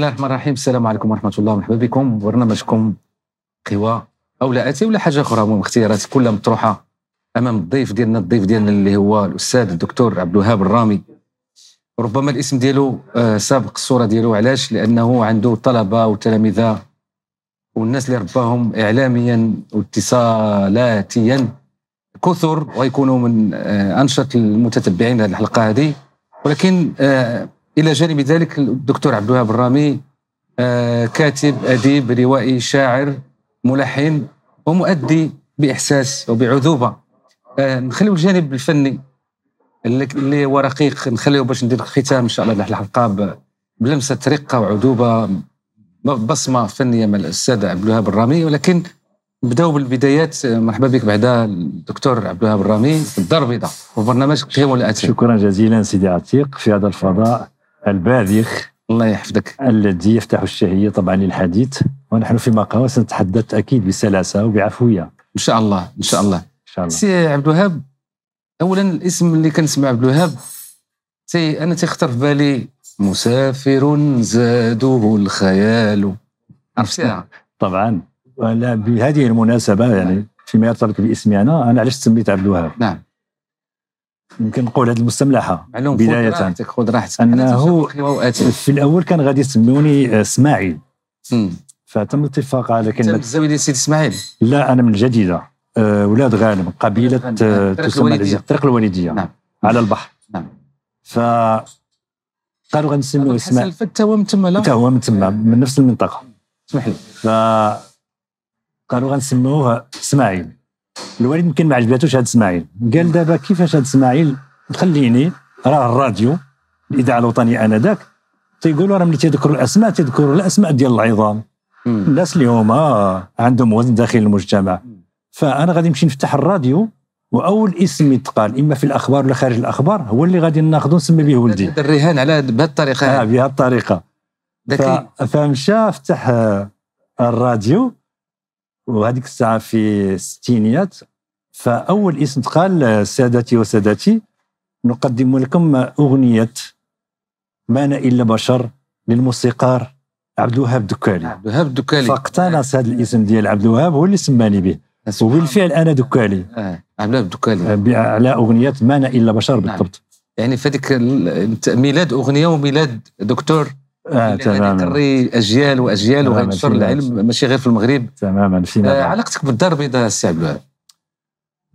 بسم الله الرحمن الرحيم السلام عليكم ورحمه الله ومرحبا بكم برنامجكم قوى او لا اتي ولا حاجه اخرى المهم اختيارات كلها مطروحه امام الضيف ديالنا الضيف ديالنا اللي هو الاستاذ الدكتور عبد الوهاب الرامي ربما الاسم ديالو آه، سابق الصوره ديالو علاش لانه عنده طلبه وتلاميذ والناس اللي رباهم اعلاميا واتصالاتيا كثر ويكونوا من آه، انشط المتتبعين لهذه الحلقه هذه ولكن آه، الى جانب ذلك الدكتور عبد الوهاب الرامي آه، كاتب اديب روائي شاعر ملحن ومؤدي باحساس وبعذوبه آه، نخليو الجانب الفني اللي هو رقيق نخليه باش ندير الختام ان شاء الله الحلقه بلمسه رقه وعذوبه بصمه فنيه من الاستاذ عبد الوهاب الرامي ولكن نبداو بالبدايات آه، مرحبا بك بعدا الدكتور عبد الوهاب الرامي في الدار البيضاء وبرنامج قيم والاتي شكرا جزيلا سيدي عتيق في هذا الفضاء الباذخ الله يحفظك الذي يفتح الشهية طبعا للحديث ونحن في مقهى سنتحدث أكيد بسلاسة وبعفوية إن شاء الله إن شاء الله إن شاء الله سي عبد الوهاب أولا الاسم اللي كنسمع عبد الوهاب سي أنا تيخطر في بالي مسافر زاده الخيال عرفت طبعا ولا بهذه المناسبة يعني فيما يرتبط باسمي أنا أنا علاش سميت عبد الوهاب نعم يمكن نقول هذه المستملحه بدايه خذ راحتك خذ راحتك انه في الاول كان غادي يسموني آه، اسماعيل فتم الاتفاق على كلمه انت من سيدي اسماعيل لا انا من جديده آه، ولاد غانم قبيله آه، تسمى الطريق الوالديه نعم على البحر نعم ف قالوا غنسميوه اسماعيل حتى هو من تما لا هو من تما نعم. من نفس المنطقه اسمح لي ف قالوا غنسموه اسماعيل الوالد يمكن ما عجباتوش هاد اسماعيل قال دابا كيفاش هاد اسماعيل خليني راه الراديو الاذاعه الوطنيه انذاك تيقولوا راه ملي تيذكروا الاسماء تيذكروا الاسماء ديال العظام الناس اللي هما عندهم وزن داخل المجتمع فانا غادي نمشي نفتح الراديو واول اسم يتقال اما في الاخبار ولا خارج الاخبار هو اللي غادي ناخذ نسمي به ولدي الرهان على بهذه الطريقه اه بهذه الطريقه فمشى فتح آه، الراديو وهذيك الساعه في الستينيات فاول اسم قال سادتي وسادتي نقدم لكم اغنيه ما انا الا بشر للموسيقار عبد الوهاب الدكالي عبد الوهاب الدكالي فاقتنص هذا آه. الاسم ديال عبد الوهاب هو اللي سماني به وبالفعل انا دكالي آه. عبد الوهاب دكالي آه، على اغنيه ما انا الا بشر نعم. بالضبط يعني في هذيك ميلاد اغنيه وميلاد دكتور آه تماما تري اجيال واجيال وغينشر العلم ماشي غير في المغرب تماما في آه علاقتك بالدار البيضاء السي عبد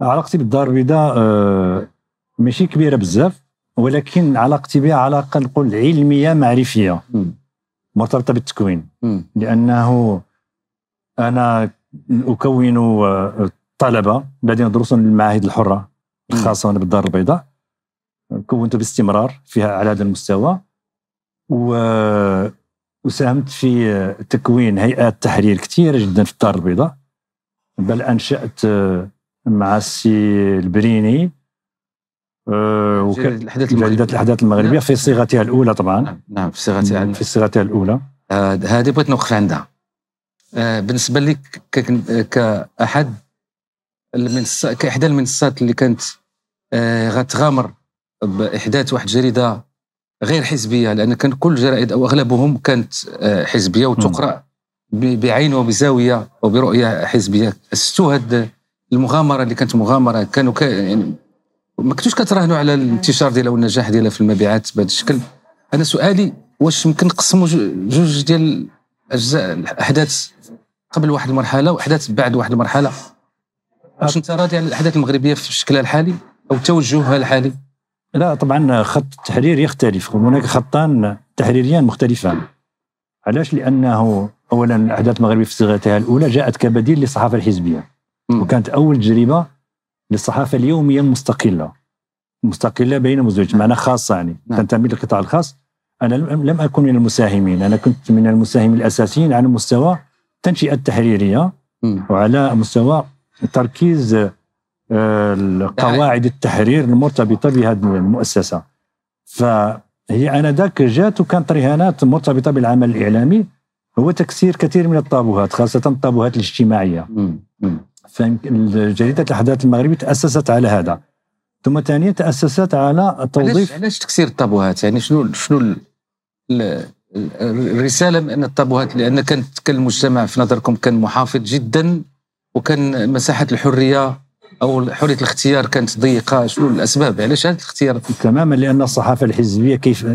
علاقتي بالدار البيضاء آه ماشي كبيره بزاف ولكن علاقتي بها علاقه نقول علميه معرفيه م. مرتبطه بالتكوين م. لانه انا اكون الطلبه آه، الذين يدرسون المعاهد الحره الخاصه بالدار البيضاء كونت باستمرار فيها على هذا المستوى و وساهمت في تكوين هيئات تحرير كثيره جدا في الدار البيضاء بل انشات مع السي البريني آه، وكان الاحداث المغربيه, الأحداث المغربية نعم. في صيغتها الاولى طبعا نعم, نعم في صيغتها نعم، في صيغتها الاولى آه، هذه بغيت نوقف عندها بالنسبه لك كاحد المنصه كاحدى المنصات اللي كانت آه، غتغامر باحداث واحد الجريده غير حزبيه لان كان كل الجرائد او اغلبهم كانت آه، حزبيه وتقرا بعين وبزاويه وبرؤيه حزبيه هذه المغامره اللي كانت مغامره كانوا كا يعني ما كنتوش كتراهنوا على الانتشار ديالها والنجاح ديالها في المبيعات بهذا الشكل انا سؤالي واش يمكن نقسموا جوج ديال اجزاء الاحداث قبل واحد المرحله واحداث بعد واحد المرحله واش انت راضي على الاحداث المغربيه في شكلها الحالي او توجهها الحالي لا طبعا خط التحرير يختلف هناك خطان تحريريان مختلفان علاش لانه اولا الاحداث المغربيه في صيغتها الاولى جاءت كبديل للصحافه الحزبيه وكانت اول تجربه للصحافه اليوميه المستقله مستقله بين مزوج نعم. معنى خاصه يعني نعم. تنتمي للقطاع الخاص انا لم اكن من المساهمين انا كنت من المساهمين الاساسيين على مستوى التنشئه التحريريه وعلى مستوى تركيز آه، قواعد التحرير المرتبطه بهذه المؤسسه فهي انذاك جات وكانت رهانات مرتبطه بالعمل الاعلامي هو تكسير كثير من الطابوهات خاصه الطابوهات الاجتماعيه فجريده الاحداث المغربي تاسست على هذا ثم ثانيا تاسست على توظيف علاش تكسير الطابوهات يعني شنو شنو الرساله من الطابوهات لان كانت كان المجتمع في نظركم كان محافظ جدا وكان مساحه الحريه او حريه الاختيار كانت ضيقه شو الاسباب علاش هذه الاختيارات تماما لان الصحافه الحزبيه كيف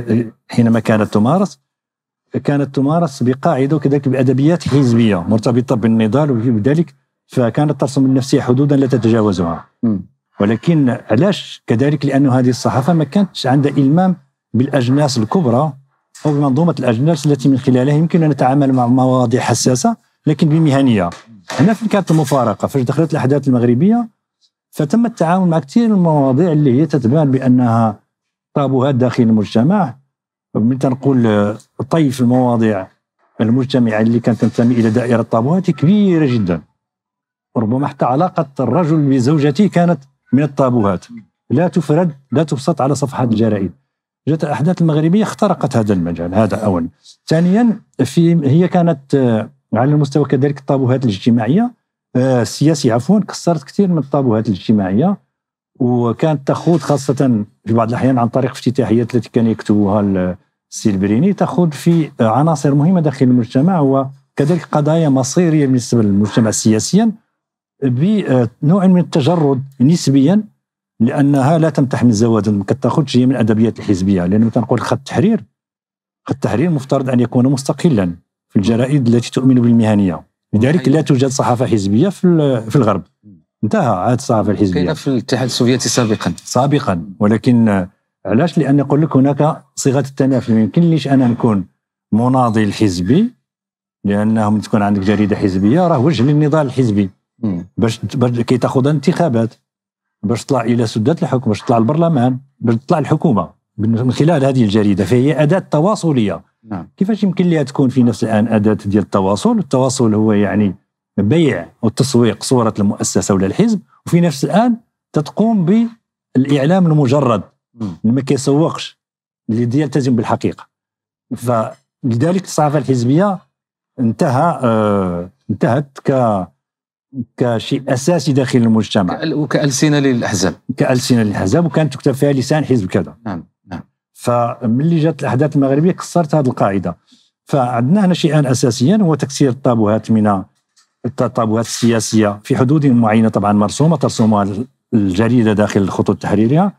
حينما كانت تمارس كانت تمارس بقاعده وكذلك بادبيات حزبيه مرتبطه بالنضال وبذلك فكانت ترسم لنفسها حدودا لا تتجاوزها م. ولكن علاش كذلك لأن هذه الصحافه ما كانتش عندها المام بالاجناس الكبرى او بمنظومه الاجناس التي من خلالها يمكن ان نتعامل مع مواضيع حساسه لكن بمهنيه هنا فين كانت المفارقه فاش دخلت الاحداث المغربيه فتم التعامل مع كثير من المواضيع اللي هي تتبان بانها طابوهات داخل المجتمع متى نقول آه، طيف المواضيع المجتمعه اللي كانت تنتمي الى دائره الطابوهات كبيره جدا ربما حتى علاقه الرجل بزوجته كانت من الطابوهات لا تفرد لا تبسط على صفحات الجرائد جاءت الاحداث المغربيه اخترقت هذا المجال هذا اولا ثانيا في هي كانت آه، على المستوى كذلك الطابوهات الاجتماعيه السياسي آه، عفوا كسرت كثير من الطابوهات الاجتماعيه وكانت تخوض خاصه في بعض الاحيان عن طريق افتتاحيات التي كان يكتبها السي البريني تخوض في عناصر مهمه داخل المجتمع وكذلك قضايا مصيريه بالنسبه للمجتمع سياسيا بنوع من التجرد نسبيا لانها لا تمتحن الزوادم ما كتاخذش هي من الادبيات الحزبيه لان مثلا نقول خط التحرير خط التحرير مفترض ان يكون مستقلا في الجرائد التي تؤمن بالمهنيه لذلك أيوة. لا توجد صحافه حزبيه في في الغرب انتهى عاد الصحافه الحزبيه كاينه في الاتحاد السوفيتي سابقا سابقا ولكن علاش لان يقول لك هناك صيغه التنافي ما يمكنليش انا نكون مناضل حزبي لانه من تكون عندك جريده حزبيه راه وجه للنضال الحزبي باش كي تاخذ انتخابات باش تطلع الى سدات الحكم باش تطلع البرلمان باش تطلع الحكومه من خلال هذه الجريده فهي اداه تواصليه نعم. كيفاش يمكن لها تكون في نفس الان اداه ديال التواصل التواصل هو يعني بيع وتسويق صوره المؤسسه ولا الحزب وفي نفس الان تتقوم بالاعلام المجرد اللي ما كيسوقش اللي يلتزم بالحقيقه فلذلك الصحافه الحزبيه انتهى آه انتهت ك كشيء اساسي داخل المجتمع وكالسنه للاحزاب كالسنه للاحزاب وكانت تكتب فيها لسان حزب كذا نعم فملي جات الاحداث المغربيه كسرت هذه القاعده فعندنا هنا شيئان اساسيا هو تكسير الطابوهات من الطابوهات السياسيه في حدود معينه طبعا مرسومه ترسمها الجريده داخل الخطوط تحريرها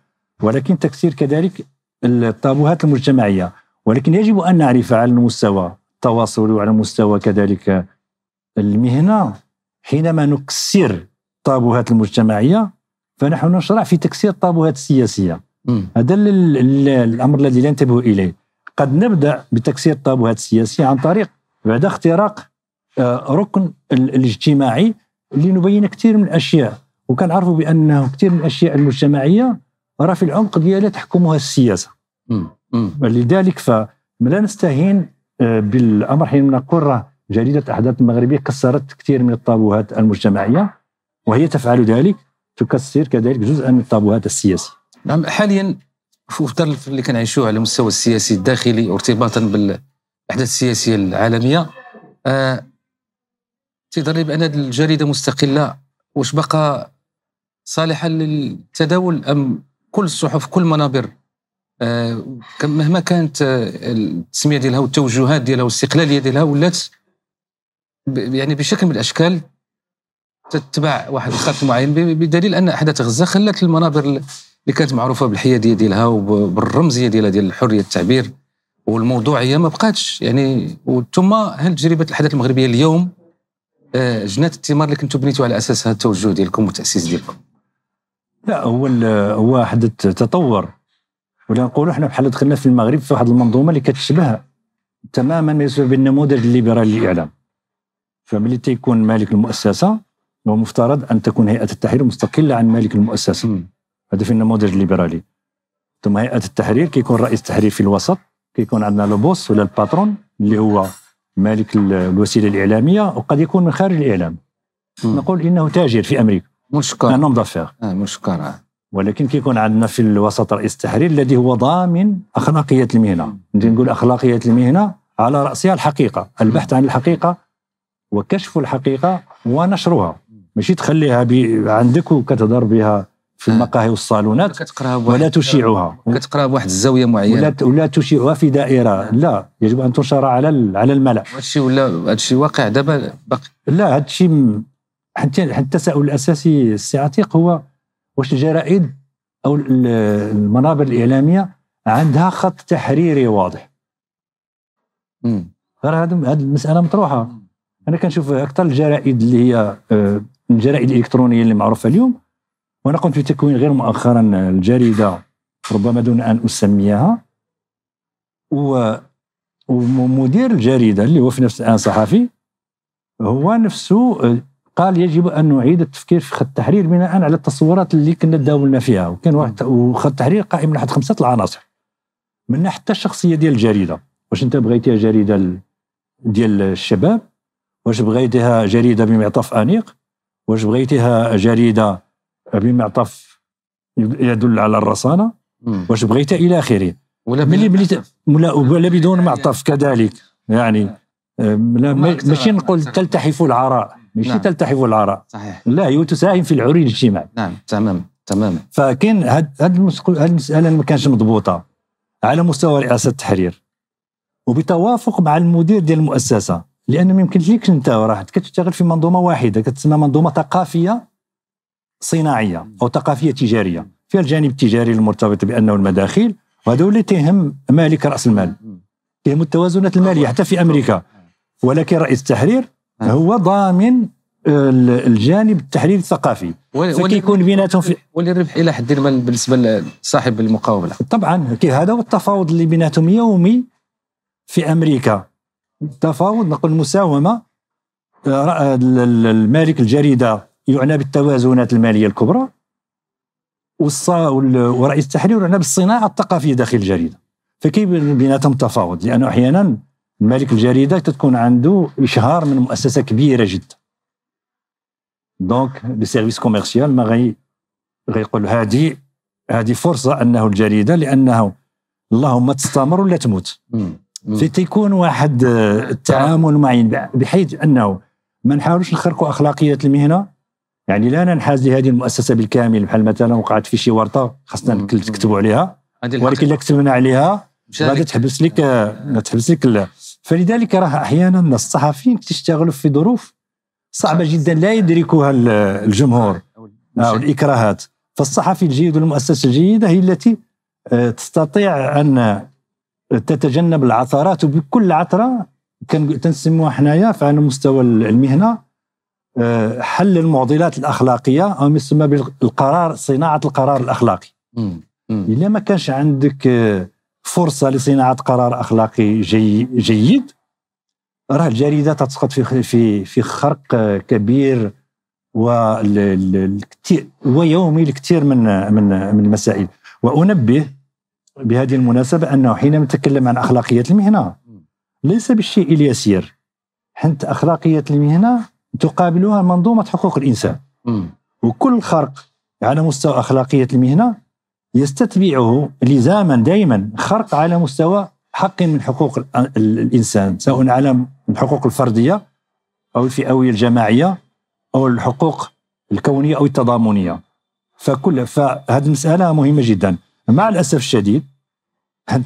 ولكن تكسير كذلك الطابوهات المجتمعيه ولكن يجب ان نعرف على المستوى التواصل وعلى مستوى كذلك المهنه حينما نكسر الطابوهات المجتمعيه فنحن نشرع في تكسير الطابوهات السياسيه هذا الامر الذي لا ننتبه اليه قد نبدا بتكسير الطابوهات السياسيه عن طريق بعد اختراق آه، ركن الاجتماعي اللي نبين كثير من الاشياء وكنعرفوا بانه كثير من الاشياء المجتمعيه راه في العمق ديالها تحكمها السياسه لذلك فلا نستهين آه، بالامر حين نقول راه جريده الاحداث المغربيه كسرت كثير من الطابوهات المجتمعيه وهي تفعل ذلك تكسر كذلك جزءا من الطابوهات السياسيه نعم حاليا في الفترة اللي كنعيشوه على المستوى السياسي الداخلي ارتباطا بالاحداث السياسيه العالميه آه تيظهر بان هذه الجريده مستقله واش بقى صالحه للتداول ام كل الصحف كل منابر آه مهما كانت آه التسميه ديالها والتوجهات ديالها والاستقلاليه ديالها ولات يعني بشكل من الاشكال تتبع واحد الخط معين بدليل ان احداث غزه خلت المنابر اللي كانت معروفه بالحياديه ديالها وبالرمزيه ديالها ديال حريه التعبير والموضوعيه ما بقاتش يعني ثم هل تجربه الاحداث المغربيه اليوم آه، جنات الثمار اللي كنتوا بنيتوا على اساسها التوجه ديالكم والتاسيس ديالكم لا هو هو حدث تطور ولا نقولوا حنا بحال دخلنا في المغرب في واحد المنظومه اللي كتشبه تماما ما يسمى بالنموذج الليبرالي للاعلام فملي تيكون مالك المؤسسه هو مفترض ان تكون هيئه التحرير مستقله عن مالك المؤسسه هذا في النموذج الليبرالي ثم هيئه التحرير كيكون رئيس التحرير في الوسط كيكون عندنا لو بوس ولا الباترون اللي هو مالك الوسيله الاعلاميه وقد يكون من خارج الاعلام م. نقول انه تاجر في امريكا مشكور ان آه ولكن كيكون عندنا في الوسط رئيس التحرير الذي هو ضامن اخلاقيه المهنه نقول اخلاقيه المهنه على راسها الحقيقه البحث عن الحقيقه وكشف الحقيقه ونشرها ماشي تخليها عندك وكتهضر بها في المقاهي والصالونات ولا تشيعها كتقراها بواحد الزاويه معينه ولا ولا تشيعها في دائره لا يجب ان تنشر على على الملا هادشي ولا هادشي واقع دابا باقي لا هادشي حتى حتى التساؤل الاساسي السي عتيق هو واش الجرائد او المنابر الاعلاميه عندها خط تحريري واضح امم غير هذه المساله مطروحه انا كنشوف اكثر الجرائد اللي هي آه، الجرائد الالكترونيه اللي معروفه اليوم وانا قمت بتكوين غير مؤخرا الجريده ربما دون ان اسميها و ومدير الجريده اللي هو في نفس الان صحفي هو نفسه آه، قال يجب ان نعيد التفكير في خط التحرير بناء على التصورات اللي كنا تداولنا فيها وكان واحد وخط التحرير قائم من حد خمسه العناصر من حتى الشخصيه ديال الجريده واش انت بغيتيها جريده ديال الشباب واش بغيتيها جريده بمعطف انيق واش بغيتيها جريده بمعطف يدل على الرصانه واش بغيت الى اخره ولا ملي ملي ولا, ولا بدون يعني معطف كذلك يعني آه. آه، لا ماشي نقول تلتحف العراء ماشي نعم. تلتحف العراء صحيح لا هي تساهم في العري الاجتماعي نعم تماما تماما فكاين هاد هاد, هاد المساله ما كانش مضبوطه على مستوى رئاسه التحرير وبتوافق مع المدير ديال المؤسسه لان ما يمكنش ليك انت راه كتشتغل في منظومه واحده كتسمى منظومه ثقافيه صناعيه او ثقافيه تجاريه فيها الجانب التجاري المرتبط بانه المداخيل وهذا اللي تهم مالك راس المال تهم التوازنات الماليه حتى في امريكا ولكن رئيس التحرير هو ضامن الجانب التحرير الثقافي فكيكون بيناتهم في ولي الربح الى حد ما بالنسبه لصاحب المقاومه طبعا هذا هو التفاوض اللي بيناتهم يومي في امريكا تفاوض نقول المساومه آه، مالك الجريده يعنى بالتوازنات الماليه الكبرى ورئيس التحرير يعنى بالصناعه الثقافيه داخل الجريده فكيف بيناتهم تفاوض لانه احيانا مالك الجريده تكون عنده اشهار من مؤسسه كبيره جدا دونك لي سيرفيس كوميرسيال ما غي غيقول هذه هذه فرصه انه الجريده لانه اللهم تستمر ولا تموت تيكون واحد التعامل آه، معين بحيث انه ما نحاولوش نخرقوا اخلاقيه المهنه يعني لا ننحاز لهذه المؤسسه بالكامل بحال مثلا وقعت في شي ورطه خاصنا تكتبوا عليها ولكن الا كتبنا عليها غادي تحبس لك تحبس لك فلذلك راه احيانا الصحفيين تشتغلوا في ظروف صعبه جدا لا يدركها الجمهور او الاكراهات فالصحفي الجيد والمؤسسه الجيده هي التي آه، تستطيع ان تتجنب العثرات وبكل عثره كنسموها حنايا فعلى مستوى المهنه آه، حل المعضلات الاخلاقيه او ما يسمى بالقرار صناعه القرار الاخلاقي الا ما كانش عندك آه، فرصه لصناعه قرار اخلاقي جي جيد راه الجريده تسقط في في في خرق آه، كبير والكثير ويومي الكثير من من من المسائل وانبه بهذه المناسبه انه حينما نتكلم عن اخلاقيات المهنه ليس بالشيء اليسير حنت اخلاقيات المهنه تقابلها منظومه حقوق الانسان وكل خرق على مستوى اخلاقيه المهنه يستتبعه لزاما دائما خرق على مستوى حق من حقوق الانسان سواء على الحقوق الفرديه او الفئويه الجماعيه او الحقوق الكونيه او التضامنيه فكل فهذه المساله مهمه جدا مع الاسف الشديد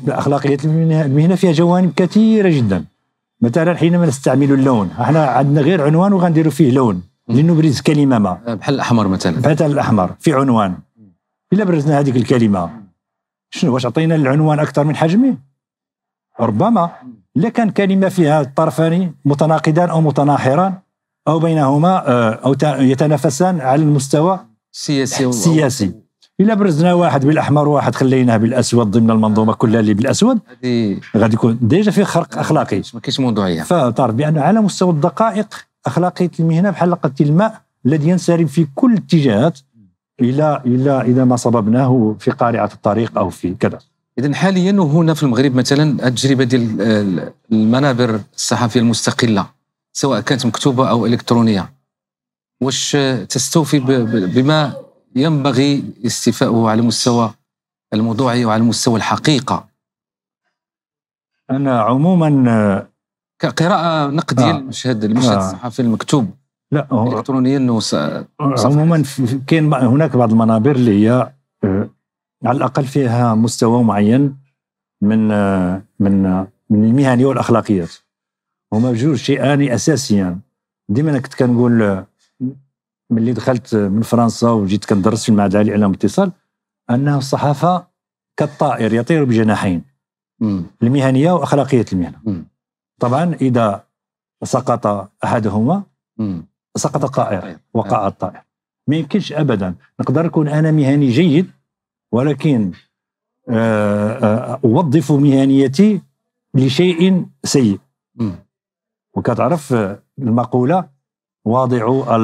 اخلاقيه المهنه فيها جوانب كثيره جدا مثلا حينما نستعمل اللون احنا عندنا غير عنوان وغنديروا فيه لون لنبرز كلمه ما آه، بحال الاحمر مثلا بحال الاحمر في عنوان الا برزنا هذيك الكلمه شنو واش عطينا العنوان اكثر من حجمه ربما الا كان كلمه فيها طرفان متناقضان او متناحران او بينهما آه، او يتنافسان على المستوى السياسي سياسي. الا برزنا واحد بالاحمر وواحد خليناه بالاسود ضمن المنظومه كلها اللي بالاسود هذه غادي يكون ديجا فيه خرق اخلاقي ما كاينش موضوعيه فطار بانه على مستوى الدقائق اخلاقيه المهنه بحال لقطه الماء الذي ينسرب في كل الاتجاهات الى الى اذا ما صببناه في قارعه الطريق او في كذا اذا حاليا وهنا في المغرب مثلا التجربه ديال المنابر الصحفيه المستقله سواء كانت مكتوبه او الكترونيه واش تستوفي بما ينبغي استيفاؤه على مستوى الموضوعي وعلى مستوى الحقيقة أنا عموما كقراءة نقدية آه. للمشهد المشهد آه. الصحفي المكتوب لا الكترونيا عموما كاين هناك بعض المنابر اللي هي آه، على الاقل فيها مستوى معين من آه، من من المهنيه والاخلاقيات هما بجوج شيئان اساسيان ديما انا كنت كنقول ملي دخلت من فرنسا وجيت كندرس في المعهد العالي للاعلام والاتصال انه الصحافه كالطائر يطير بجناحين مم. المهنيه واخلاقيه المهنه مم. طبعا اذا سقط احدهما مم. سقط الطائر طيب. وقع آه. الطائر ما يمكنش ابدا نقدر نكون انا مهني جيد ولكن آه، آه، اوظف مهنيتي لشيء سيء وكتعرف المقوله واضعوا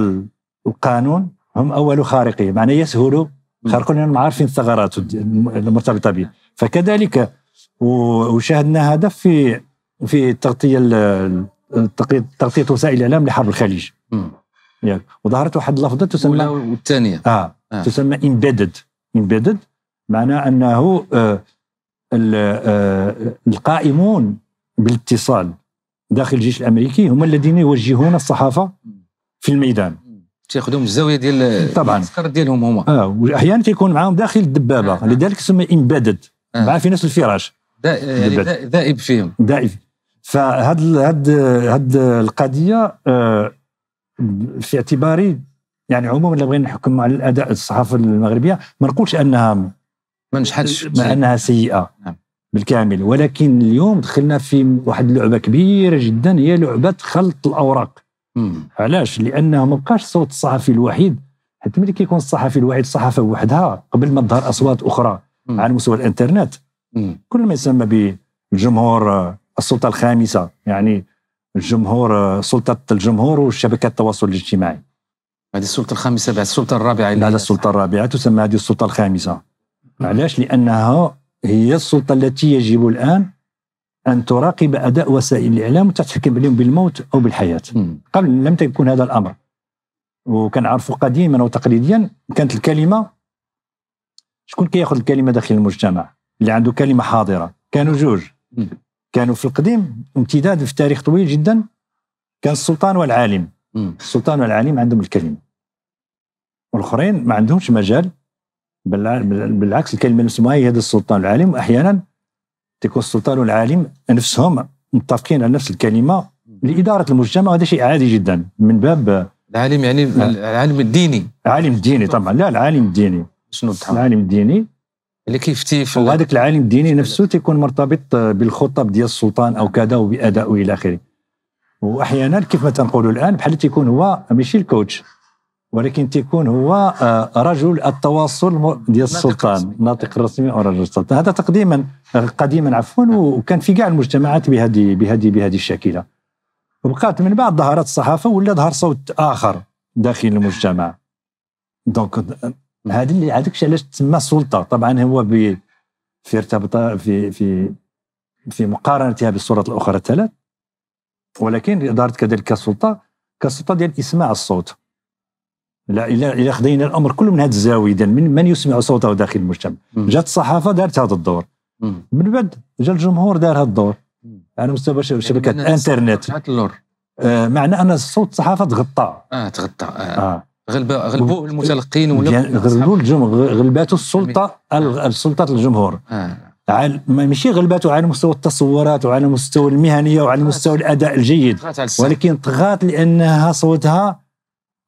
القانون هم اول خارقه معناه يسهلوا خارقون لانهم عارفين الثغرات المرتبطه به فكذلك وشاهدنا هذا في في التغطيه تغطيه وسائل الاعلام لحرب الخليج يعني وظهرت واحد اللفظه تسمى والثانيه آه, اه تسمى امبيدد امبيدد معناه انه آه،, آه القائمون بالاتصال داخل الجيش الامريكي هم الذين يوجهون الصحافه في الميدان تاخذهم الزاويه ديال طبعا الافكار ديالهم هما اه واحيانا تيكون معاهم داخل الدبابه آه. لذلك يسمى امبيدد آه. مع في نفس الفراش آه، يعني ذائب فيهم دائب فهاد هاد هاد القضيه آه، في اعتباري يعني عموما الا بغينا نحكم على الاداء الصحافه المغربيه ما نقولش انها ما نجحتش آه، انها سيئه نعم. بالكامل ولكن اليوم دخلنا في واحد اللعبه كبيره جدا هي لعبه خلط الاوراق مم. علاش لانه ما بقاش صوت الصحفي الوحيد حتى ملي كيكون الصحفي الوحيد صحافه وحدها قبل ما تظهر اصوات اخرى مم. على مستوى الانترنت مم. كل ما يسمى بالجمهور آه، السلطه الخامسه يعني الجمهور آه، سلطه الجمهور وشبكات التواصل الاجتماعي هذه السلطه الخامسه بعد السلطه الرابعه بعد السلطه الرابعه تسمى هذه السلطه الخامسه علاش لانها هي السلطه التي يجب الان ان تراقب اداء وسائل الاعلام وتتحكم عليهم بالموت او بالحياه قبل لم يكن هذا الامر وكنعرفوا قديما وتقليديا كانت الكلمه شكون كياخذ الكلمه داخل المجتمع اللي عنده كلمه حاضره كانوا جوج كانوا في القديم امتداد في تاريخ طويل جدا كان السلطان والعالم السلطان والعالم عندهم الكلمه والاخرين ما عندهمش مجال بالعكس الكلمه اللي هي هذا السلطان والعالم واحيانا دي السلطان والعالم نفسهم متفقين على نفس الكلمه لاداره المجتمع هذا شيء عادي جدا من باب العالم يعني آه. العالم الديني العالم الديني طبعا لا العالم الديني شنو العالم الديني اللي كيفتي في وهذاك العالم الديني نفسه تيكون مرتبط بالخطب ديال السلطان او كذا وبادائه الى اخره واحيانا كيف ما تنقولوا الان بحال تيكون هو ماشي الكوتش ولكن تيكون هو آه، رجل التواصل ديال السلطان الناطق الرسمي او رجل السلطان هذا تقديما قديما عفوا وكان في كاع المجتمعات بهذه بهذه بهذه الشاكله وبقات من بعد ظهرت الصحافه ولا ظهر صوت اخر داخل المجتمع دونك هذه اللي هذاك علاش تسمى سلطه طبعا هو في ارتبط في في في مقارنتها بالصورات الاخرى الثلاث ولكن ظهرت كذلك السلطه كالسلطه ديال اسماع الصوت لا الا الا خدينا الامر كله من هذه الزاويه ديال من, من يسمع صوته داخل المجتمع جات الصحافه دارت هذا الدور من بعد جا الجمهور دار هذا الدور على مستوى شبكات يعني الانترنت آه معنى ان صوت الصحافه تغطى اه تغطى آه. آه. غلب غلبوا المتلقين ولا يعني غلبوا الجمهور غلباته السلطه آه. يعني- السلطه الجمهور آه. على ماشي غلباته على مستوى التصورات وعلى مستوى المهنيه وعلى مستوى الاداء الجيد ولكن طغات لانها صوتها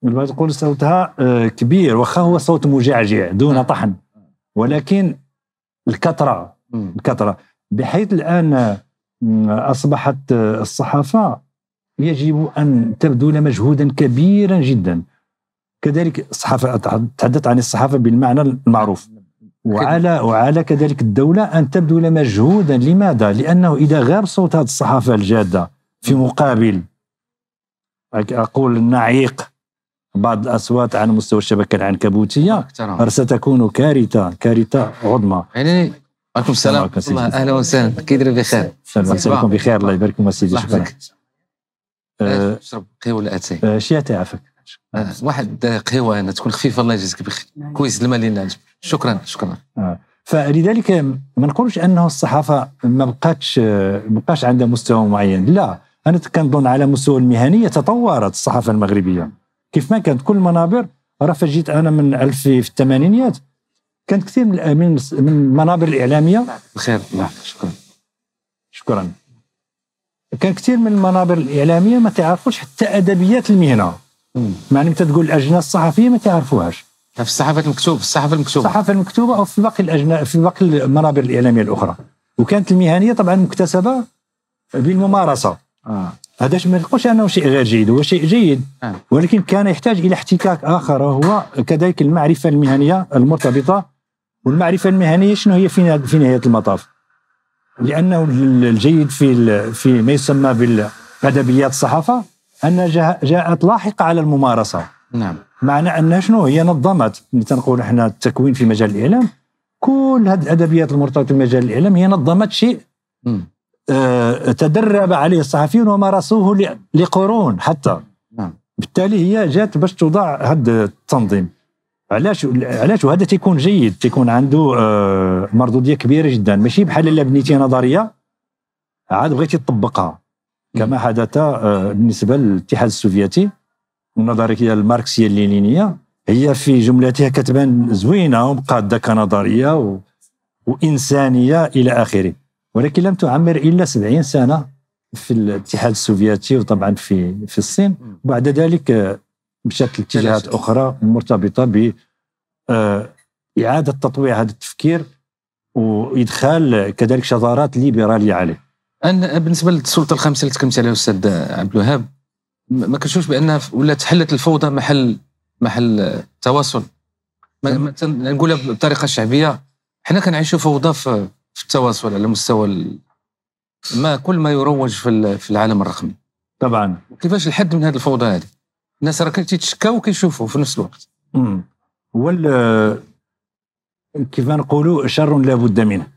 البعض تقول صوتها آه، كبير واخا هو صوت مجعجع دون نعم. طحن ولكن الكثره الكثره بحيث الان آه، اصبحت آه، الصحافه يجب ان تبذل مجهودا كبيرا جدا كذلك الصحافه تحدثت عن الصحافه بالمعنى المعروف وعلى وعلى كذلك الدوله ان تبذل مجهودا لماذا؟ لانه اذا غاب صوت هذه الصحافه الجاده في مقابل اقول النعيق بعض الأصوات على مستوى الشبكة العنكبوتية ستكون كارثة كارثة عظمى يعني عليكم السلام اهلا وسهلا كي داير بخير سلام بخير الله يبارك لكم سيدي شكرا اشرب آه، آه، قهوه ولا اتاي آه، شي اتاي عافاك واحد قهوه انا تكون خفيفه الله يجازيك بخير كويس الماء اللي شكرا شكرا آه. فلذلك ما نقولش انه الصحافه ما بقاتش ما بقاش عندها مستوى معين لا انا كنظن على مستوى المهنيه تطورت الصحافه المغربيه كيف ما كانت كل المنابر راه فجيت جيت انا من الف في الثمانينيات كانت كثير من من المنابر الاعلاميه بخير نعم شكرا شكرا كان كثير من المنابر الاعلاميه ما تعرفوش حتى ادبيات المهنه معني انت تقول الاجنه الصحفيه ما تعرفوهاش في الصحافه المكتوب في الصحافه المكتوبه الصحافه المكتوبه او في باقي الاجنه في باقي المنابر الاعلاميه الاخرى وكانت المهنيه طبعا مكتسبه بالممارسه آه. هذا ما نقولش انه شيء غير جيد هو شيء جيد آه. ولكن كان يحتاج الى احتكاك اخر وهو كذلك المعرفه المهنيه المرتبطه والمعرفه المهنيه شنو هي في نهايه المطاف لانه الجيد في في ما يسمى بالادبيات الصحافه ان جاءت لاحقه على الممارسه نعم معنى ان شنو هي نظمت تنقول احنا التكوين في مجال الاعلام كل هذه الادبيات المرتبطه بمجال الاعلام هي نظمت شيء آه، تدرب عليه الصحفيون ومارسوه لقرون حتى نعم. بالتالي هي جات باش توضع هذا التنظيم علاش علاش وهذا تيكون جيد تيكون عنده آه، مردوديه كبيره جدا ماشي بحال الا بنيتي نظريه عاد بغيتي تطبقها كما حدث آه، بالنسبه للاتحاد السوفيتي النظريه الماركسيه اللينينيه هي في جملتها كتبان زوينه ومقاده كنظريه وانسانيه الى اخره ولكن لم تعمر الا 70 سنه في الاتحاد السوفيتي وطبعا في في الصين وبعد ذلك مشات لاتجاهات اخرى مرتبطه ب آه، اعاده تطويع هذا التفكير وادخال كذلك شظارات ليبراليه عليه. أن بالنسبه للسلطه الخامسه اللي تكلمت عليها الاستاذ عبد الوهاب ما كنشوفش بانها ولات حلت الفوضى محل محل تواصل نقولها بطريقه شعبيه حنا كنعيشوا فوضى في في التواصل على مستوى ما كل ما يروج في في العالم الرقمي طبعا كيفاش الحد من هذه الفوضى هذه الناس راه كيتشكاو وكيشوفوا في نفس الوقت امم هو كيف ما نقولوا شر لا بد منه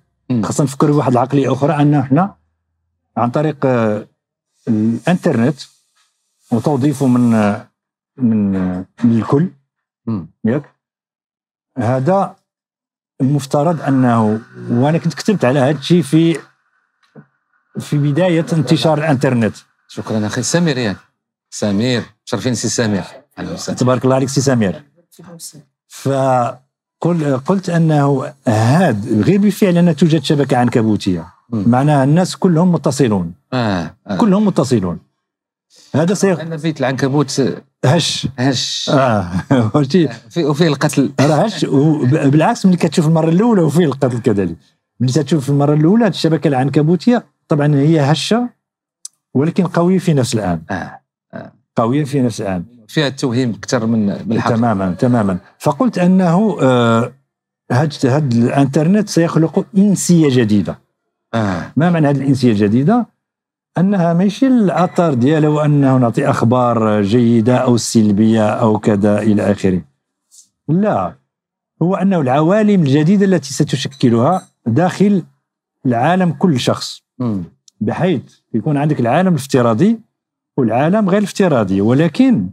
خاصة نفكروا بواحد العقلية أخرى أن احنا عن طريق آه، الانترنت وتوظيفه من آه، من الكل آه، ياك هذا المفترض انه وانا كنت كتبت على هذا الشيء في في بدايه انتشار الانترنت شكرا اخي سمير يعني سمير شرفين سي سمير تبارك الله عليك سي سمير فقل قلت انه هاد غير بالفعل ان توجد شبكه عنكبوتيه معناها الناس كلهم متصلون آه. آه. كلهم متصلون هذا سيغ... ان بيت العنكبوت هش هش اه فهمتي آه، وفيه القتل راه هش بالعكس ملي كتشوف المره الاولى وفيه القتل كذلك ملي تشوف المره الاولى الشبكه العنكبوتيه طبعا هي هشه ولكن قويه في نفس الان آه. آه. قويه في نفس الان فيها التوهيم اكثر من الحق تماما تماما فقلت انه آه هاد الانترنت سيخلق انسيه جديده آه. ما معنى هذه الانسيه الجديده؟ انها ماشي الاثار ديالها وانه نعطي اخبار جيده او سلبيه او كذا الى اخره لا هو انه العوالم الجديده التي ستشكلها داخل العالم كل شخص بحيث يكون عندك العالم الافتراضي والعالم غير الافتراضي ولكن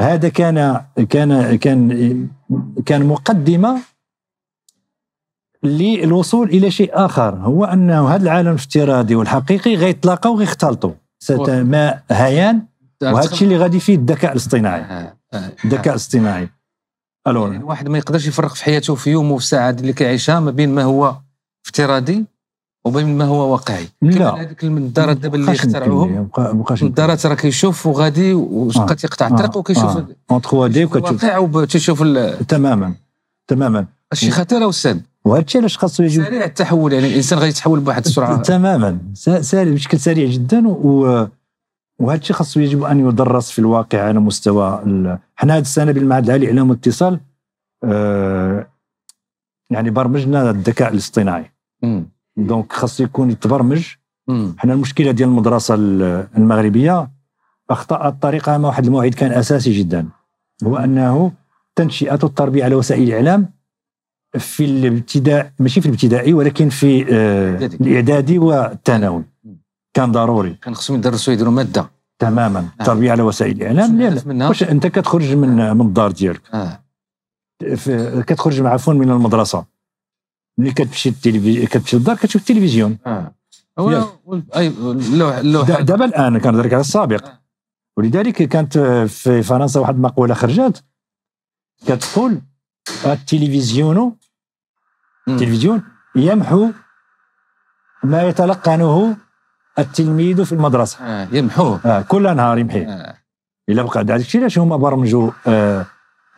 هذا كان كان كان كان مقدمه للوصول الى شيء اخر هو انه هذا العالم الافتراضي والحقيقي غيتلاقاو وغيختلطوا ما هيان وهذا الشيء اللي غادي فيه الذكاء الاصطناعي آه، آه، آه. الذكاء الاصطناعي الور يعني واحد ما يقدرش يفرق في حياته في يومه وفي الساعه اللي كيعيشها ما بين ما هو افتراضي وبين ما هو واقعي لا هذيك النظارات دابا اللي اخترعوهم النظارات راه كيشوف وغادي وبقى تيقطع الطريق وكيشوف اون 3 دي وكتشوف الواقع وتشوف تماما تماما الشيء خطير استاذ وهذا الشيء علاش خاصو يجي سريع التحول يعني الانسان غيتحول بواحد السرعه تماما سريع بشكل سريع جدا و وهذا الشيء خاصو يجب ان يدرس في الواقع على مستوى ال... حنا هذه السنه بالمعهد العالي للاعلام والاتصال آه يعني برمجنا الذكاء الاصطناعي دونك خاصو يكون يتبرمج حنا المشكله ديال المدرسه المغربيه اخطات طريقه مع واحد الموعد كان اساسي جدا هو انه تنشئه التربيه على وسائل الاعلام في الابتداء ماشي في الابتدائي ولكن في آه، الاعدادي والثانوي كان ضروري كان خصهم يدرسوا يديروا ماده تماما آه. تربيه على وسائل الاعلام واش انت كتخرج من آه. من الدار ديالك آه. كتخرج معفون من المدرسه ملي كتمشي التلفزيون كتمشي للدار كتشوف التلفزيون اه دابا الان كنهضر على السابق آه. ولذلك كانت في فرنسا واحد المقوله خرجت كتقول التلفزيون التلفزيون يمحو ما يتلقنه التلميذ في المدرسه آه يمحوه آه كل نهار يمحيه آه. الا بقى هذاك الشيء علاش هما برمجوا آه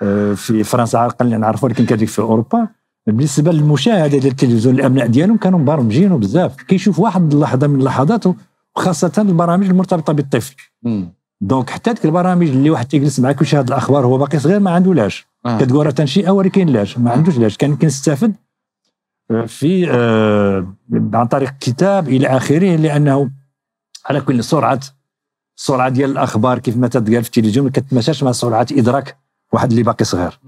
آه في فرنسا على الاقل نعرفوا لكن كذلك في اوروبا بالنسبه للمشاهده ديال التلفزيون الابناء ديالهم كانوا مبرمجينه بزاف كيشوف واحد اللحظه من اللحظات وخاصه البرامج المرتبطه بالطفل دونك حتى ديك البرامج اللي واحد تيجلس معك ويشاهد الاخبار هو باقي صغير ما لاش آه. كتقول راه تنشئه ولكن لاش ما عندوش لاش كان كنستافد في آه، عن طريق كتاب الى اخره لانه على كل سرعه السرعه ديال الاخبار كيف ما تتقال في التلفزيون ما مع سرعه ادراك واحد اللي باقي صغير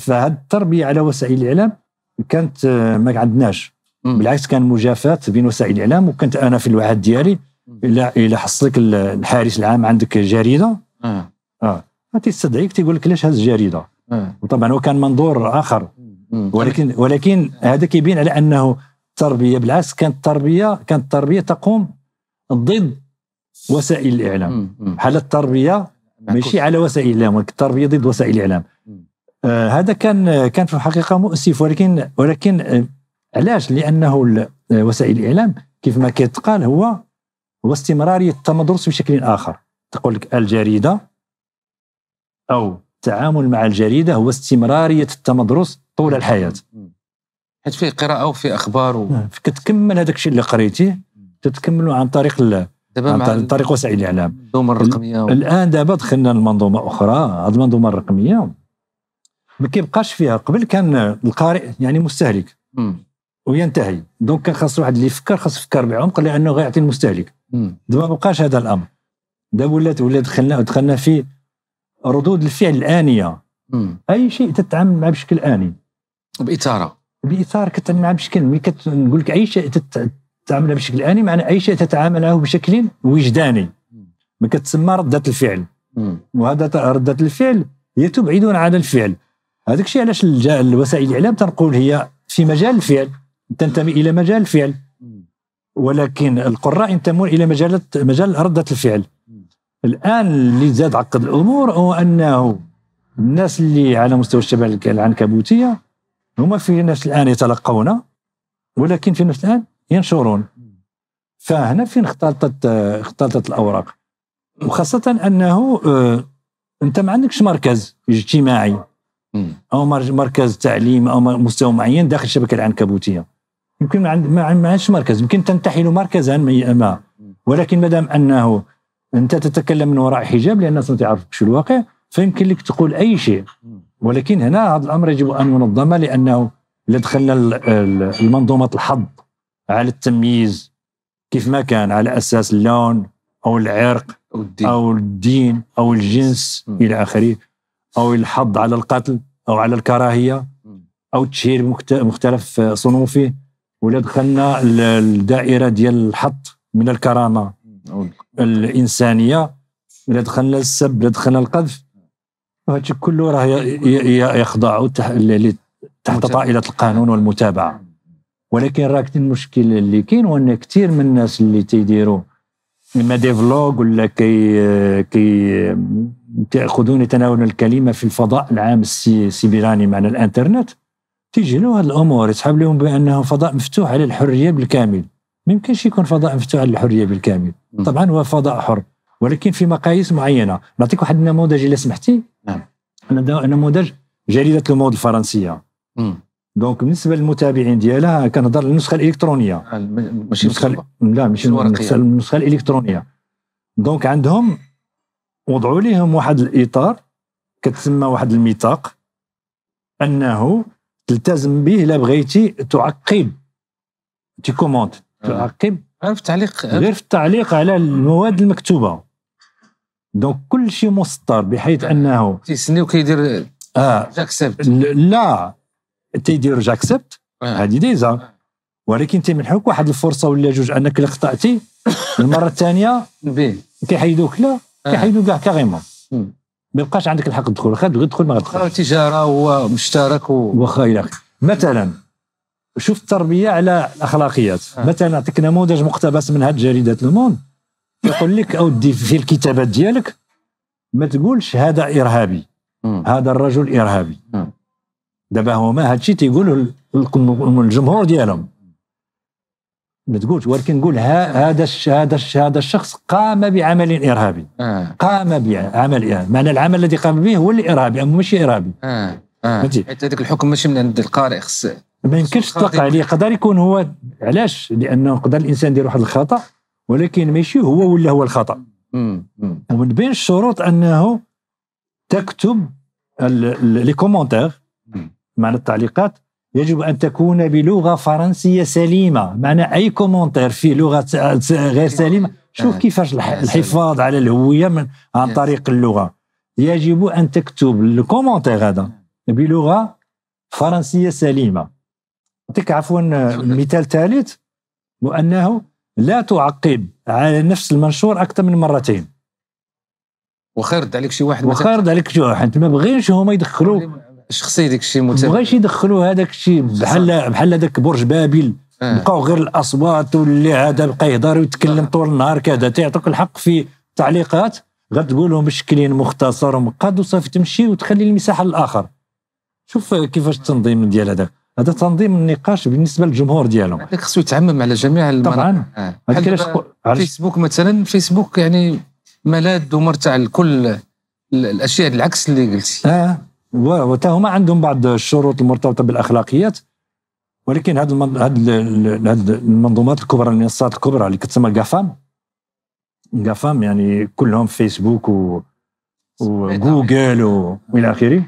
فهذه التربيه على وسائل الاعلام كانت آه، ما عندناش بالعكس كان مجافاه بين وسائل الاعلام وكنت انا في الوعد ديالي الا الى حصلك الحارس العام عندك جريده اه, آه. تيستدعيك تيقول لك علاش هاز الجريده آه. وطبعا هو كان منظور اخر ولكن ولكن هذا كيبين على انه التربيه بالعكس كانت التربيه كانت التربيه تقوم ضد وسائل الاعلام بحال التربيه ماشي على وسائل الاعلام ولكن التربيه ضد وسائل الاعلام آه هذا كان كان في الحقيقه مؤسف ولكن ولكن آه علاش لانه آه، وسائل الاعلام كيف ما كيتقال هو هو استمراريه التمدرس بشكل اخر تقول لك الجريده او التعامل مع الجريده هو استمراريه التمدرس طول الحياه حيت فيه قراءه وفيه اخبار و... نعم. كتكمل هذاك الشيء اللي قريتيه تتكملوا عن طريق ال... عن, طريق وسائل الاعلام المنظومه الرقميه و... الان دابا دخلنا لمنظومه اخرى هذه المنظومه الرقميه ما كيبقاش فيها قبل كان القارئ يعني مستهلك وينتهي دونك كان خاص واحد اللي يفكر خاص يفكر بعمق لانه غيعطي المستهلك دابا ما بقاش هذا الامر دابا ولات ولا دخلنا دخلنا في ردود الفعل الانيه مم. اي شيء تتعامل معه بشكل اني باثاره باثاره كتعامل معها بشكل ملي كتقول لك اي شيء تتعامله بشكل اني معنى اي شيء تتعامله بشكل وجداني ما كتسمى رده الفعل وهذا رده الفعل هي تبعدون عن الفعل هذاك الشيء علاش الوسائل الاعلام تنقول هي في مجال الفعل تنتمي الى مجال الفعل ولكن القراء ينتمون الى مجال مجال رده الفعل الان اللي زاد عقد الامور هو انه الناس اللي على مستوى الشبه العنكبوتيه هما في نفس الان يتلقون ولكن في نفس الان ينشرون فهنا فين اختلطت اختلطت الاوراق وخاصه انه آه، انت ما عندكش مركز اجتماعي او مركز تعليم او مستوى معين داخل الشبكه العنكبوتيه يمكن ما عندش مركز يمكن تنتحل مركزا ما ولكن مادام انه انت تتكلم من وراء حجاب لان الناس ما تعرفش الواقع فيمكن لك تقول اي شيء ولكن هنا هذا الامر يجب ان ينظم لانه الا دخلنا المنظومه الحظ على التمييز كيف ما كان على اساس اللون او العرق او الدين او, الدين أو الجنس م. الى اخره او الحظ على القتل او على الكراهيه او تشهير مختلف صنوفه ولا دخلنا الدائره ديال الحط من الكرامه الانسانيه ولا دخلنا السب ولا دخلنا القذف هادشي كله راه يخضع تحت طائله القانون والمتابعه ولكن راك المشكل اللي كاين هو ان كثير من الناس اللي تيديروا اما دي فلوغ ولا كي كي ياخذون تناول الكلمه في الفضاء العام السيبراني معنى الانترنت تيجي له هذه الامور يسحب لهم بانه فضاء مفتوح على الحريه بالكامل ما يمكنش يكون فضاء مفتوح على الحريه بالكامل طبعا هو فضاء حر ولكن في مقاييس معينه نعطيك واحد النموذج الا سمحتي نعم نموذج جريده المود الفرنسيه مم. دونك بالنسبه للمتابعين ديالها كنهضر النسخه الالكترونيه آه، ماشي النسخه لا ماشي النسخه النسخه الالكترونيه دونك عندهم وضعوا لهم واحد الاطار كتسمى واحد الميثاق انه تلتزم به الا بغيتي تعقب تي كومونت آه. تعقب غير في التعليق آه. غير في التعليق على المواد المكتوبه دونك كل شيء مسطر بحيث آه. انه تيسني وكيدير اه جاكسبت لا تيدير جاكسبت آه. هذه ديزا ولكن تيمنحوك واحد الفرصه ولا جوج انك اللي خطاتي المره الثانيه كيحيدوك لا آه. كيحيدوك كاع كاريمون ما يبقاش عندك الحق تدخل تبغي تدخل ما غتدخلش التجاره هو مشترك و... واخا الى مثلا شوف التربيه على الاخلاقيات مثلا نعطيك نموذج مقتبس من هذه جريده المون يقول لك اودي في الكتابات ديالك ما تقولش هذا ارهابي هذا الرجل ارهابي دابا هما هادشي تيقولوا الجمهور ديالهم ما تقولش ولكن نقول هذا هذا هذا الشخص قام بعمل ارهابي آه. قام بعمل ارهابي معنى العمل الذي قام به هو الارهابي اما ماشي ارهابي اه اه حتى هذاك الحكم ماشي من عند القارئ خص ما يمكنش تتوقع عليه يقدر يكون هو علاش لانه يقدر الانسان يدير واحد الخطا ولكن ماشي هو ولا هو الخطا ومن بين الشروط انه تكتب لي كومونتير معنى التعليقات يجب ان تكون بلغه فرنسيه سليمه معنى اي كومونتير في لغه غير سليمه شوف آه. كيفاش آه، الحفاظ على الهويه من عن طريق اللغه يجب ان تكتب الكومونتير هذا بلغه فرنسيه سليمه اعطيك عفوا آه، مثال ثالث وانه لا تعقب على نفس المنشور اكثر من مرتين وخير رد عليك شي واحد وخير رد عليك شي واحد ما بغينش هما يدخلوا شخصيه داك الشيء ما بغاش يدخلوا هذاك الشيء بحال بحال هذاك برج بابل آه. بقاو غير الاصوات واللي هذا بقى يهضر ويتكلم آه. طول النهار كذا تيعطوك الحق في تعليقات غتقول لهم بشكلين مختصر ومقاد وصافي تمشي وتخلي المساحه للاخر شوف كيفاش التنظيم ديال هذاك هذا تنظيم النقاش بالنسبه للجمهور ديالهم هذاك خصو يتعمم على جميع المناطق طبعا آه. فيسبوك مثلا فيسبوك يعني ملاذ ومرتع لكل الاشياء العكس اللي قلتي اه وتا هما عندهم بعض الشروط المرتبطه بالاخلاقيات ولكن هاد هاد, المنظومات الكبرى المنصات الكبرى اللي كتسمى الكافام الكافام يعني كلهم فيسبوك و... وجوجل والى اخره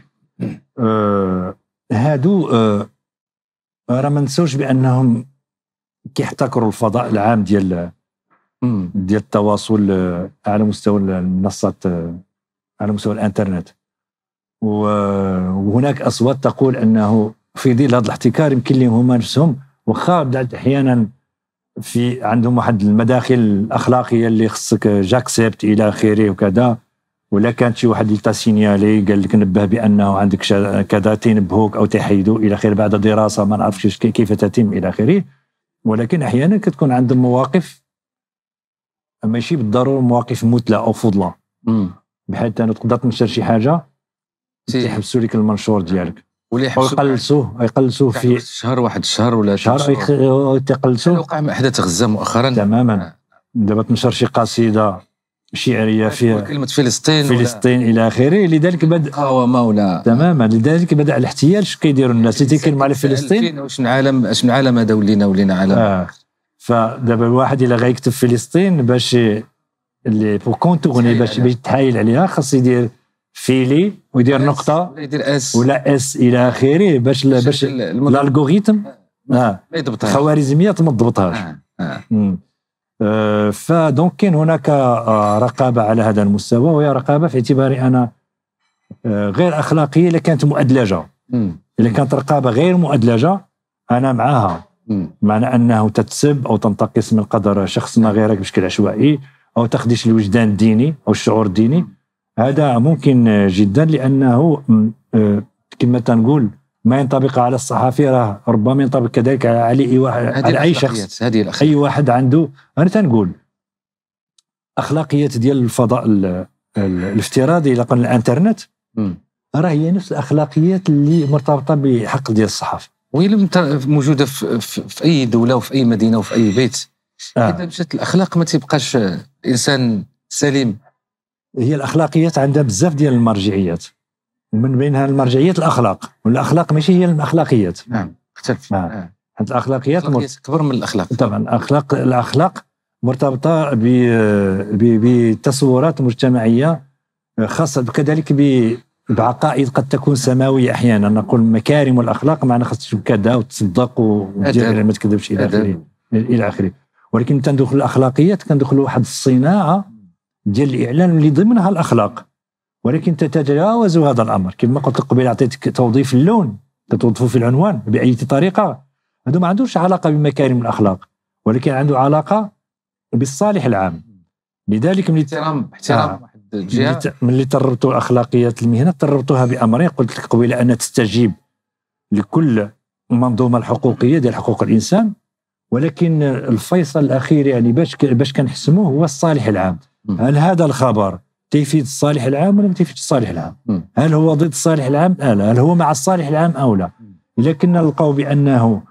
آه هادو آه راه ما نساوش بانهم كيحتكروا الفضاء العام ديال ديال التواصل آه، على مستوى المنصات آه، على مستوى الانترنت وهناك اصوات تقول انه في ظل هذا الاحتكار يمكن لهم هما نفسهم واخا احيانا في عندهم واحد المداخل الاخلاقيه اللي خصك آه، جاكسبت الى اخره وكذا ولا كان شي واحد اللي سينيالي قال لك نبه بانه عندك كذا تنبهوك او تحيدو الى اخره بعد دراسه ما نعرفش كيف تتم الى اخره ولكن احيانا كتكون عندهم مواقف ماشي بالضروره مواقف متلى او فضلى بحيث انا تقدر تنشر شي حاجه يحبسوا لك المنشور ديالك ولا يقلصوه يقلصوه في يعني شهر واحد شهر ولا شهر يقلصوه يعني وقع احداث غزه مؤخرا تماما دابا تنشر شي قصيده شعريه في كلمه فلسطين فلسطين الى اخره لذلك بدا قاوم آه، ولا تماما لذلك بدا الاحتيال اش كيديروا الناس اللي تيكلموا على فلسطين واش عالم اش عالم هذا ولينا ولينا عالم آه. فدابا الواحد الا غيكتب فلسطين باش اللي بو كونتورني باش يتحايل عليها خاص يدير فيلي ويدير نقطه يدير اس ولا اس الى اخره باش باش الالغوريثم اه خوارزميه ما تضبطهاش آه. آه. آه، فدونك كاين هناك آه، رقابه على هذا المستوى وهي رقابه في اعتباري انا آه، غير اخلاقيه اللي كانت مؤدلجه اذا كانت رقابه غير مؤدلجه انا معاها معنى انه تتسب او تنتقص من قدر شخص ما غيرك بشكل عشوائي او تخدش الوجدان الديني او الشعور الديني هذا ممكن جدا لانه كما تنقول ما ينطبق على الصحفي راه ربما ينطبق كذلك على اي واحد على اي شخص هذه الأخلاقيات. اي واحد عنده انا تنقول الاخلاقيات ديال الفضاء الافتراضي اللي الانترنت راه هي نفس الاخلاقيات اللي مرتبطه بحق ديال الصحافه وهي موجوده في, في, في اي دوله وفي اي مدينه وفي اي بيت آه. اذا مشات الاخلاق ما تيبقاش الانسان سليم هي الاخلاقيات عندها بزاف ديال المرجعيات من بينها المرجعيات الاخلاق والاخلاق ماشي هي الاخلاقيات نعم اختلف نعم. آه. الاخلاقيات مر... اكبر من الاخلاق طبعا الاخلاق الاخلاق مرتبطه ب... بتصورات مجتمعيه آه، خاصه كذلك بعقائد قد تكون سماويه احيانا نقول مكارم والاخلاق معناها خاص تكون كذا وتصدق ودير ما تكذبش الى اخره الى اخره ولكن تندخل الاخلاقيات كندخلوا واحد الصناعه ديال الاعلان اللي ضمنها الاخلاق ولكن تتجاوز هذا الامر كما قلت لك قبيل اعطيتك توظيف اللون تتوظفوا في العنوان باي طريقه هذا ما عندوش علاقه بمكارم الاخلاق ولكن عنده علاقه بالصالح العام لذلك من احترام احترام آه. واحد ملي تربطوا اخلاقيات المهنه تربطوها بامرين قلت لك قبيل ان تستجيب لكل المنظومه الحقوقيه ديال حقوق الانسان ولكن الفيصل الاخير يعني باش باش كنحسموه هو الصالح العام هل هذا الخبر تفيد الصالح العام ولا ما تفيدش الصالح العام هل هو ضد الصالح العام لا, لا هل هو مع الصالح العام أو لا إذا كنا نلقاو بأنه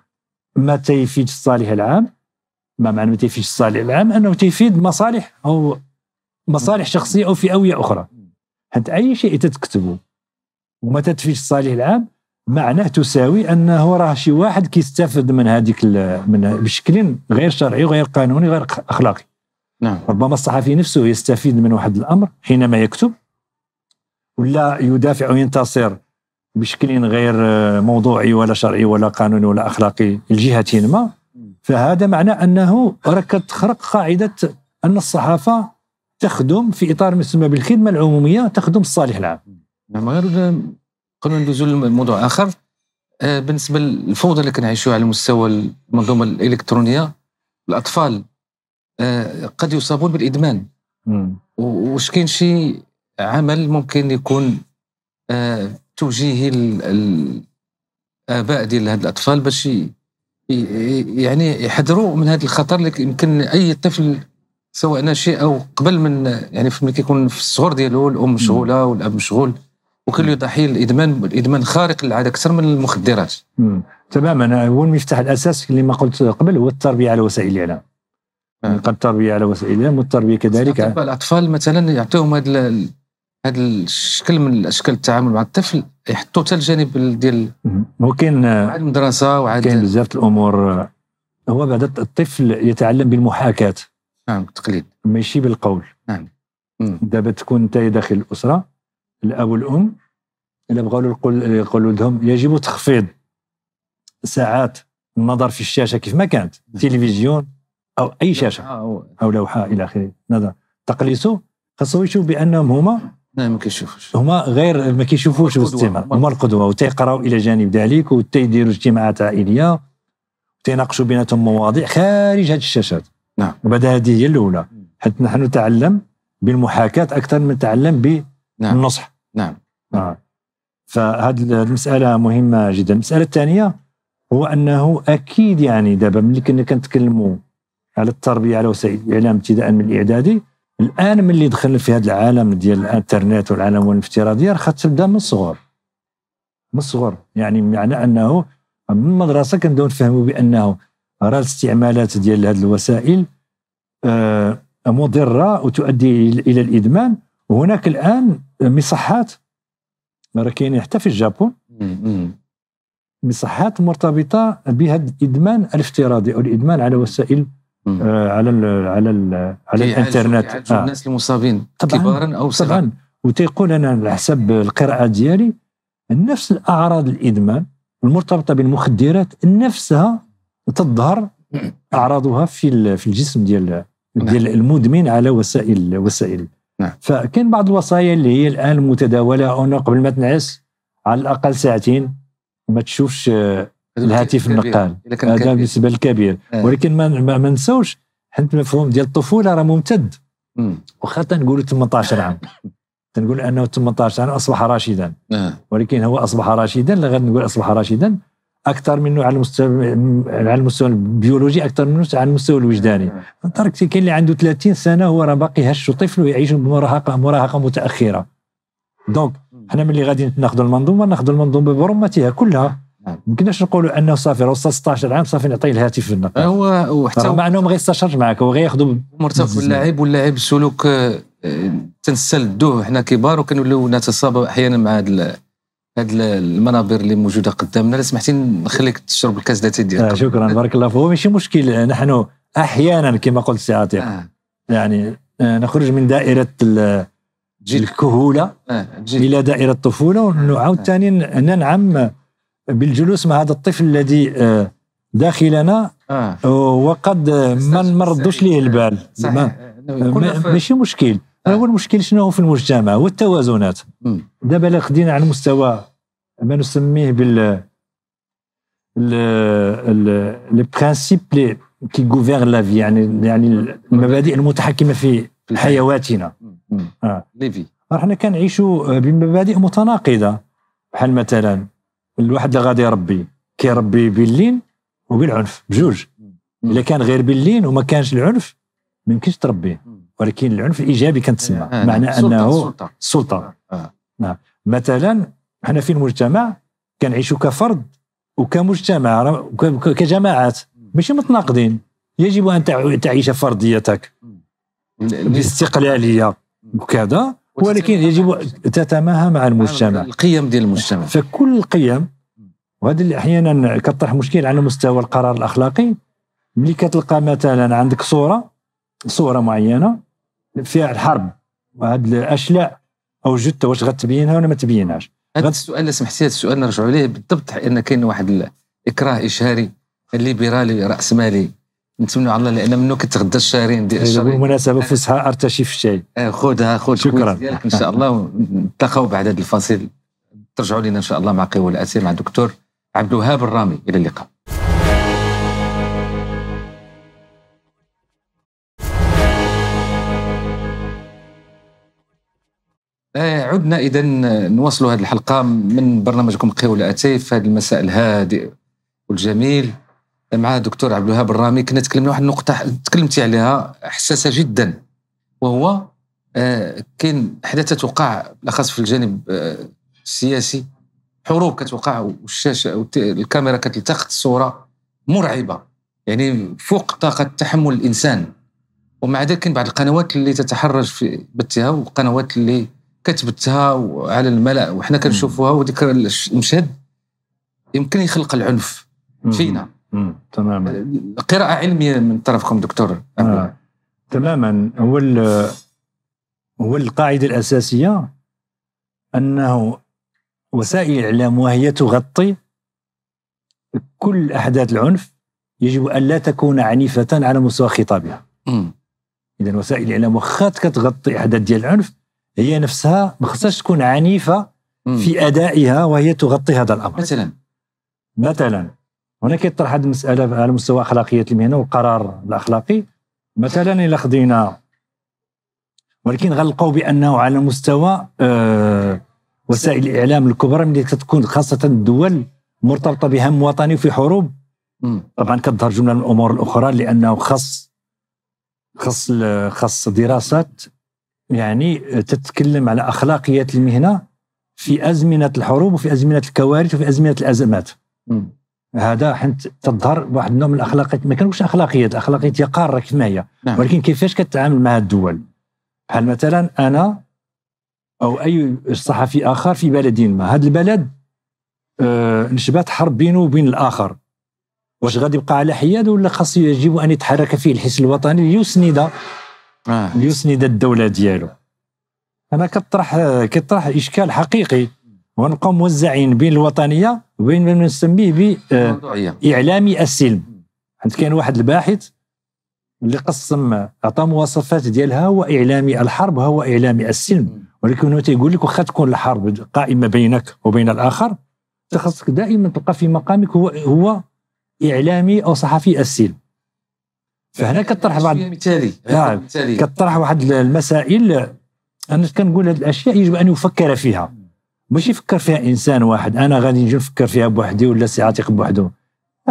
ما تفيدش الصالح العام ما معنى ما تفيدش الصالح العام أنه تفيد مصالح أو مصالح شخصية أو فئوية أخرى حتى أي شيء تتكتبه وما تفيدش الصالح العام معناه تساوي انه راه شي واحد كيستافد من هذيك من بشكل غير شرعي وغير قانوني وغير اخلاقي نعم. ربما الصحفي نفسه يستفيد من واحد الامر حينما يكتب ولا يدافع وينتصر بشكل غير آه، موضوعي ولا شرعي ولا قانوني ولا اخلاقي لجهه ما فهذا معنى انه راك تخرق قاعده ان الصحافه تخدم في اطار ما يسمى بالخدمه العموميه تخدم الصالح العام. نعم غير آه، قبل ما ندوزو لموضوع اخر آه، بالنسبه للفوضى اللي كنعيشوها على مستوى المنظومه الالكترونيه الاطفال آه، قد يصابون بالادمان واش كاين شي عمل ممكن يكون آه، توجيهي الاباء ديال هاد الاطفال باش يعني يحذروا من هذا الخطر اللي يمكن اي طفل سواء ناشئ او قبل من يعني ملي كيكون في الصغر ديالو الام مشغوله والاب مشغول وكل يضحي الادمان الادمان خارق للعاده اكثر من المخدرات تماما هو المفتاح الاساسي اللي ما قلت قبل هو التربيه على وسائل الاعلام يبقى آه، التربيه على وسائلها والتربيه كذلك الاطفال مثلا يعطيهم هذا هذا الشكل من اشكال التعامل مع الطفل يحطوا حتى الجانب ديال هو كاين آه، المدرسه وعاد كاين بزاف الامور آه، هو بعد الطفل يتعلم بالمحاكاه نعم التقليد ماشي بالقول نعم دابا تكون انت داخل الاسره الاب والام الا بغاو يقولوا لهم يجب تخفيض ساعات النظر في الشاشه كيف ما كانت التلفزيون نعم. او اي شاشه أو, او لوحه الى اخره نظر تقليصه خاصو يشوف بانهم هما ما كيشوفوش هما غير ما كيشوفوش باستمرار هما القدوه وتيقراو الى جانب ذلك وتيديروا اجتماعات عائليه تيناقشوا بيناتهم مواضيع خارج هذه الشاشات نعم وبعد هذه هي الاولى حيث نحن نتعلم بالمحاكاه اكثر من نتعلم نعم. بالنصح نعم, نعم. آه. فهذه المساله مهمه جدا المساله الثانيه هو انه اكيد يعني دابا ملي كنا كنتكلموا على التربيه على وسائل الاعلام ابتداء من الاعدادي الان ملي دخل في هذا العالم ديال الانترنت والعالم الافتراضي راه خاص تبدا من الصغر من الصغر يعني بمعنى انه من المدرسه كنبداو نفهموا بانه راه الاستعمالات ديال هذه الوسائل آه، مضره وتؤدي الى الادمان وهناك الان مصحات راه كاينين حتى في الجابون مصحات مرتبطه بهذا الادمان الافتراضي او الادمان على وسائل آه، على الـ على الـ على الانترنت آه. الناس المصابين طبعا كبارا او صغار طبعا وتيقول انا على حسب القراءه ديالي نفس الاعراض الادمان المرتبطه بالمخدرات نفسها تظهر اعراضها في في الجسم ديال نعم. ديال المدمن على وسائل وسائل نعم. فكاين بعض الوصايا اللي هي الان متداوله انه قبل ما تنعس على الاقل ساعتين ما تشوفش آه، الهاتف النقال هذا بالنسبه للكبير آه. ولكن ما ما نساوش حيت المفهوم ديال الطفوله راه ممتد وخا تنقولوا 18 عام تنقول انه 18 عام اصبح راشدا آه. ولكن هو اصبح راشدا لا نقول اصبح راشدا اكثر منه على المستوى على المستوى البيولوجي اكثر منه على المستوى الوجداني آه. تركتي كاين اللي عنده 30 سنه هو راه باقي هش طفل ويعيش بمراهقه مراهقه متاخره دونك حنا ملي غادي ناخذ المنظومه ناخذ المنظومه برمتها كلها ما يمكنش نقولوا انه صافي راه 16 عام صافي نعطيه الهاتف في النقاش هو وحتى مع انهم 16 معك هو غياخذوا مرتبط باللاعب واللاعب السلوك آه، تنسلدوه حنا كبار وكنوليو نتصابوا احيانا مع هاد هاد المنابر اللي موجوده قدامنا لا سمحتي نخليك تشرب الكاس ذاتي ديالك آه شكرا بارك الله فيك ماشي مشكل آه، نحن احيانا كما قلت سي عاطف آه. يعني آه، نخرج من دائره الكهوله آه. الى دائره الطفوله ونعاود ثاني ننعم بالجلوس مع هذا الطفل الذي آه، داخلنا آه. آه، وقد ما نردوش ليه البال ماشي مشكل هو المشكل شنو هو في المجتمع هو التوازنات دابا لا خدينا على مستوى ما نسميه بال لي برانسيب لي كي غوفير لا في يعني يعني المبادئ المتحكمه في حيواتنا ليفي راه كنعيشوا بمبادئ متناقضه بحال مثلا الواحد اللي غادي يربي كيربي باللين وبالعنف بجوج الا كان غير باللين وما كانش العنف ما يمكنش تربيه ولكن العنف الايجابي كنتسمى آه،, آه معنى سلطة انه السلطه السلطه آه. نعم مثلا حنا في المجتمع كنعيشوا كفرد وكمجتمع وكجماعات ماشي متناقضين يجب ان تعيش فرديتك باستقلاليه وكذا ولكن يجب تتماهى مع المجتمع القيم ديال المجتمع فكل القيم وهذا اللي احيانا كطرح مشكل على مستوى القرار الاخلاقي ملي كتلقى مثلا عندك صوره صوره معينه فيها الحرب وهاد الاشلاء او جثه واش غتبينها ولا ما تبينهاش هذا السؤال اللي سمحتي هذا السؤال نرجعوا ليه بالضبط لان كاين واحد الاكراه اشهاري الليبرالي راسمالي نتمنوا على الله لان منو كتغدى الشهرين ديال إيه، الشهرين بالمناسبه فسحه ارتشي في الشاي إيه، خذها خذ شكرا ديالك ان شاء الله ونتلاقاو بعد هذا الفاصل ترجعوا لنا ان شاء الله مع قوى الاسير مع الدكتور عبد الوهاب الرامي الى اللقاء إيه، عدنا اذا نواصلوا هذه الحلقه من برنامجكم قوى الاتي في هذا المساء الهادئ والجميل مع الدكتور عبد الوهاب الرامي كنا تكلمنا واحد النقطه تكلمتي عليها حساسه جدا وهو آه، كاين احداث توقع بالاخص في الجانب آه، السياسي حروب كتوقع والشاشه الكاميرا كتلتقط صوره مرعبه يعني فوق طاقه تحمل الانسان ومع ذلك كاين بعض القنوات اللي تتحرج في بثها وقنوات اللي كتبتها على الملا وحنا كنشوفوها وذكر المشهد يمكن يخلق العنف فينا تماما قراءة علمية من طرفكم دكتور آه. تماما هو هو القاعدة الأساسية أنه وسائل الإعلام وهي تغطي كل أحداث العنف يجب أن لا تكون عنيفة على مستوى خطابها إذا وسائل الإعلام واخا كتغطي أحداث ديال العنف هي نفسها ما خصهاش تكون عنيفة في أدائها وهي تغطي هذا الأمر مثلا مثلا هنا كيطرح هذه المساله على مستوى اخلاقيه المهنه والقرار الاخلاقي مثلا الا خدينا ولكن غلقوا بانه على مستوى آه وسائل الاعلام الكبرى ملي كتكون خاصه الدول مرتبطه بهم وطني في حروب طبعا كتظهر جمله من الامور الاخرى لانه خاص خاص خاص دراسات يعني تتكلم على اخلاقيات المهنه في ازمنه الحروب وفي ازمنه الكوارث وفي ازمنه الازمات هذا حنت تظهر بواحد النوع من الاخلاقيات ما كانوش اخلاقيات الاخلاقيات هي قاره كما هي نعم. ولكن كيفاش كتعامل مع الدول بحال مثلا انا او اي صحفي اخر في بلد ما هذا البلد آه نشبات حرب بينه وبين الاخر واش غادي يبقى على حياد ولا خاصو يجب ان يتحرك فيه الحس الوطني ليسند آه. ليسند الدوله ديالو انا كطرح كطرح اشكال حقيقي ونبقاو موزعين بين الوطنيه وبين ما نسميه ب آه، اعلامي السلم حيت كاين واحد الباحث اللي قسم عطى مواصفات ديالها هو اعلامي الحرب هو اعلامي السلم ولكن هو تيقول لك واخا تكون الحرب قائمه بينك وبين الاخر تخصك دائما تبقى في مقامك هو هو اعلامي او صحفي السلم فهنا كطرح يعني بعض مثالي نعم كطرح واحد المسائل انا كنقول هذه الاشياء يجب ان يفكر فيها ماشي يفكر فيها انسان واحد انا غادي نجي نفكر فيها بوحدي ولا سي عتيق بوحده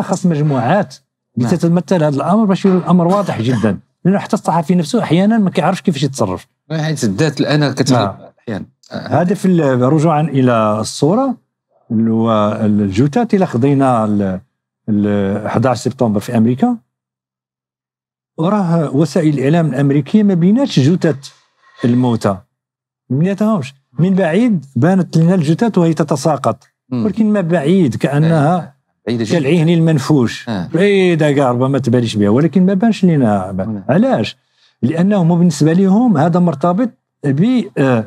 خاص مجموعات نعم. اللي تتمثل هذا الامر باش يولي الامر واضح جدا لانه حتى الصحفي نفسه احيانا ما كيعرفش كيفاش يتصرف حيت الذات الان كتغلب نعم. احيانا هذا في رجوعا الى الصوره الجثث الى خضينا 11 سبتمبر في امريكا وراه وسائل الاعلام الامريكيه ما بيناتش جثث الموتى ما بيناتهمش من بعيد بانت لنا الجثث وهي تتساقط ولكن ما بعيد كانها بعيدة جدا كالعهن المنفوش آه. بعيدة كاع ربما تبانش بها ولكن ما بانش لنا علاش؟ لانهم بالنسبة لهم هذا مرتبط ب آه،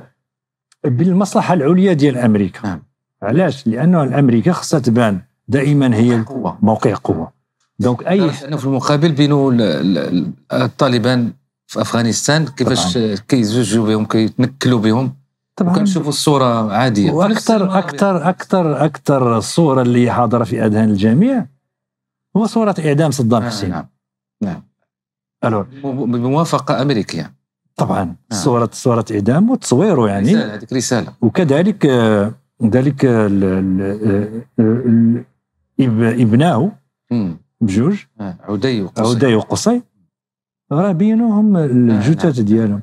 بالمصلحة العليا ديال امريكا نعم. علاش؟ لانه امريكا خصها تبان دائما هي قوة. موقع قوة دونك اي انه في المقابل بينو الطالبان في افغانستان كيفاش كيزوجوا بهم كيتنكلوا بهم طبعا وكنشوفوا الصوره عاديه واكثر اكثر اكثر اكثر الصوره اللي حاضره في اذهان الجميع هو صوره اعدام صدام آه، حسين نعم نعم الو بموافقه امريكيه طبعا نعم. صوره صوره اعدام وتصويره يعني رساله هذيك رساله وكذلك آه، ذلك آه، ابناه بجوج عدي وقصي عدي وقصي راه بينوهم الجثث ديالهم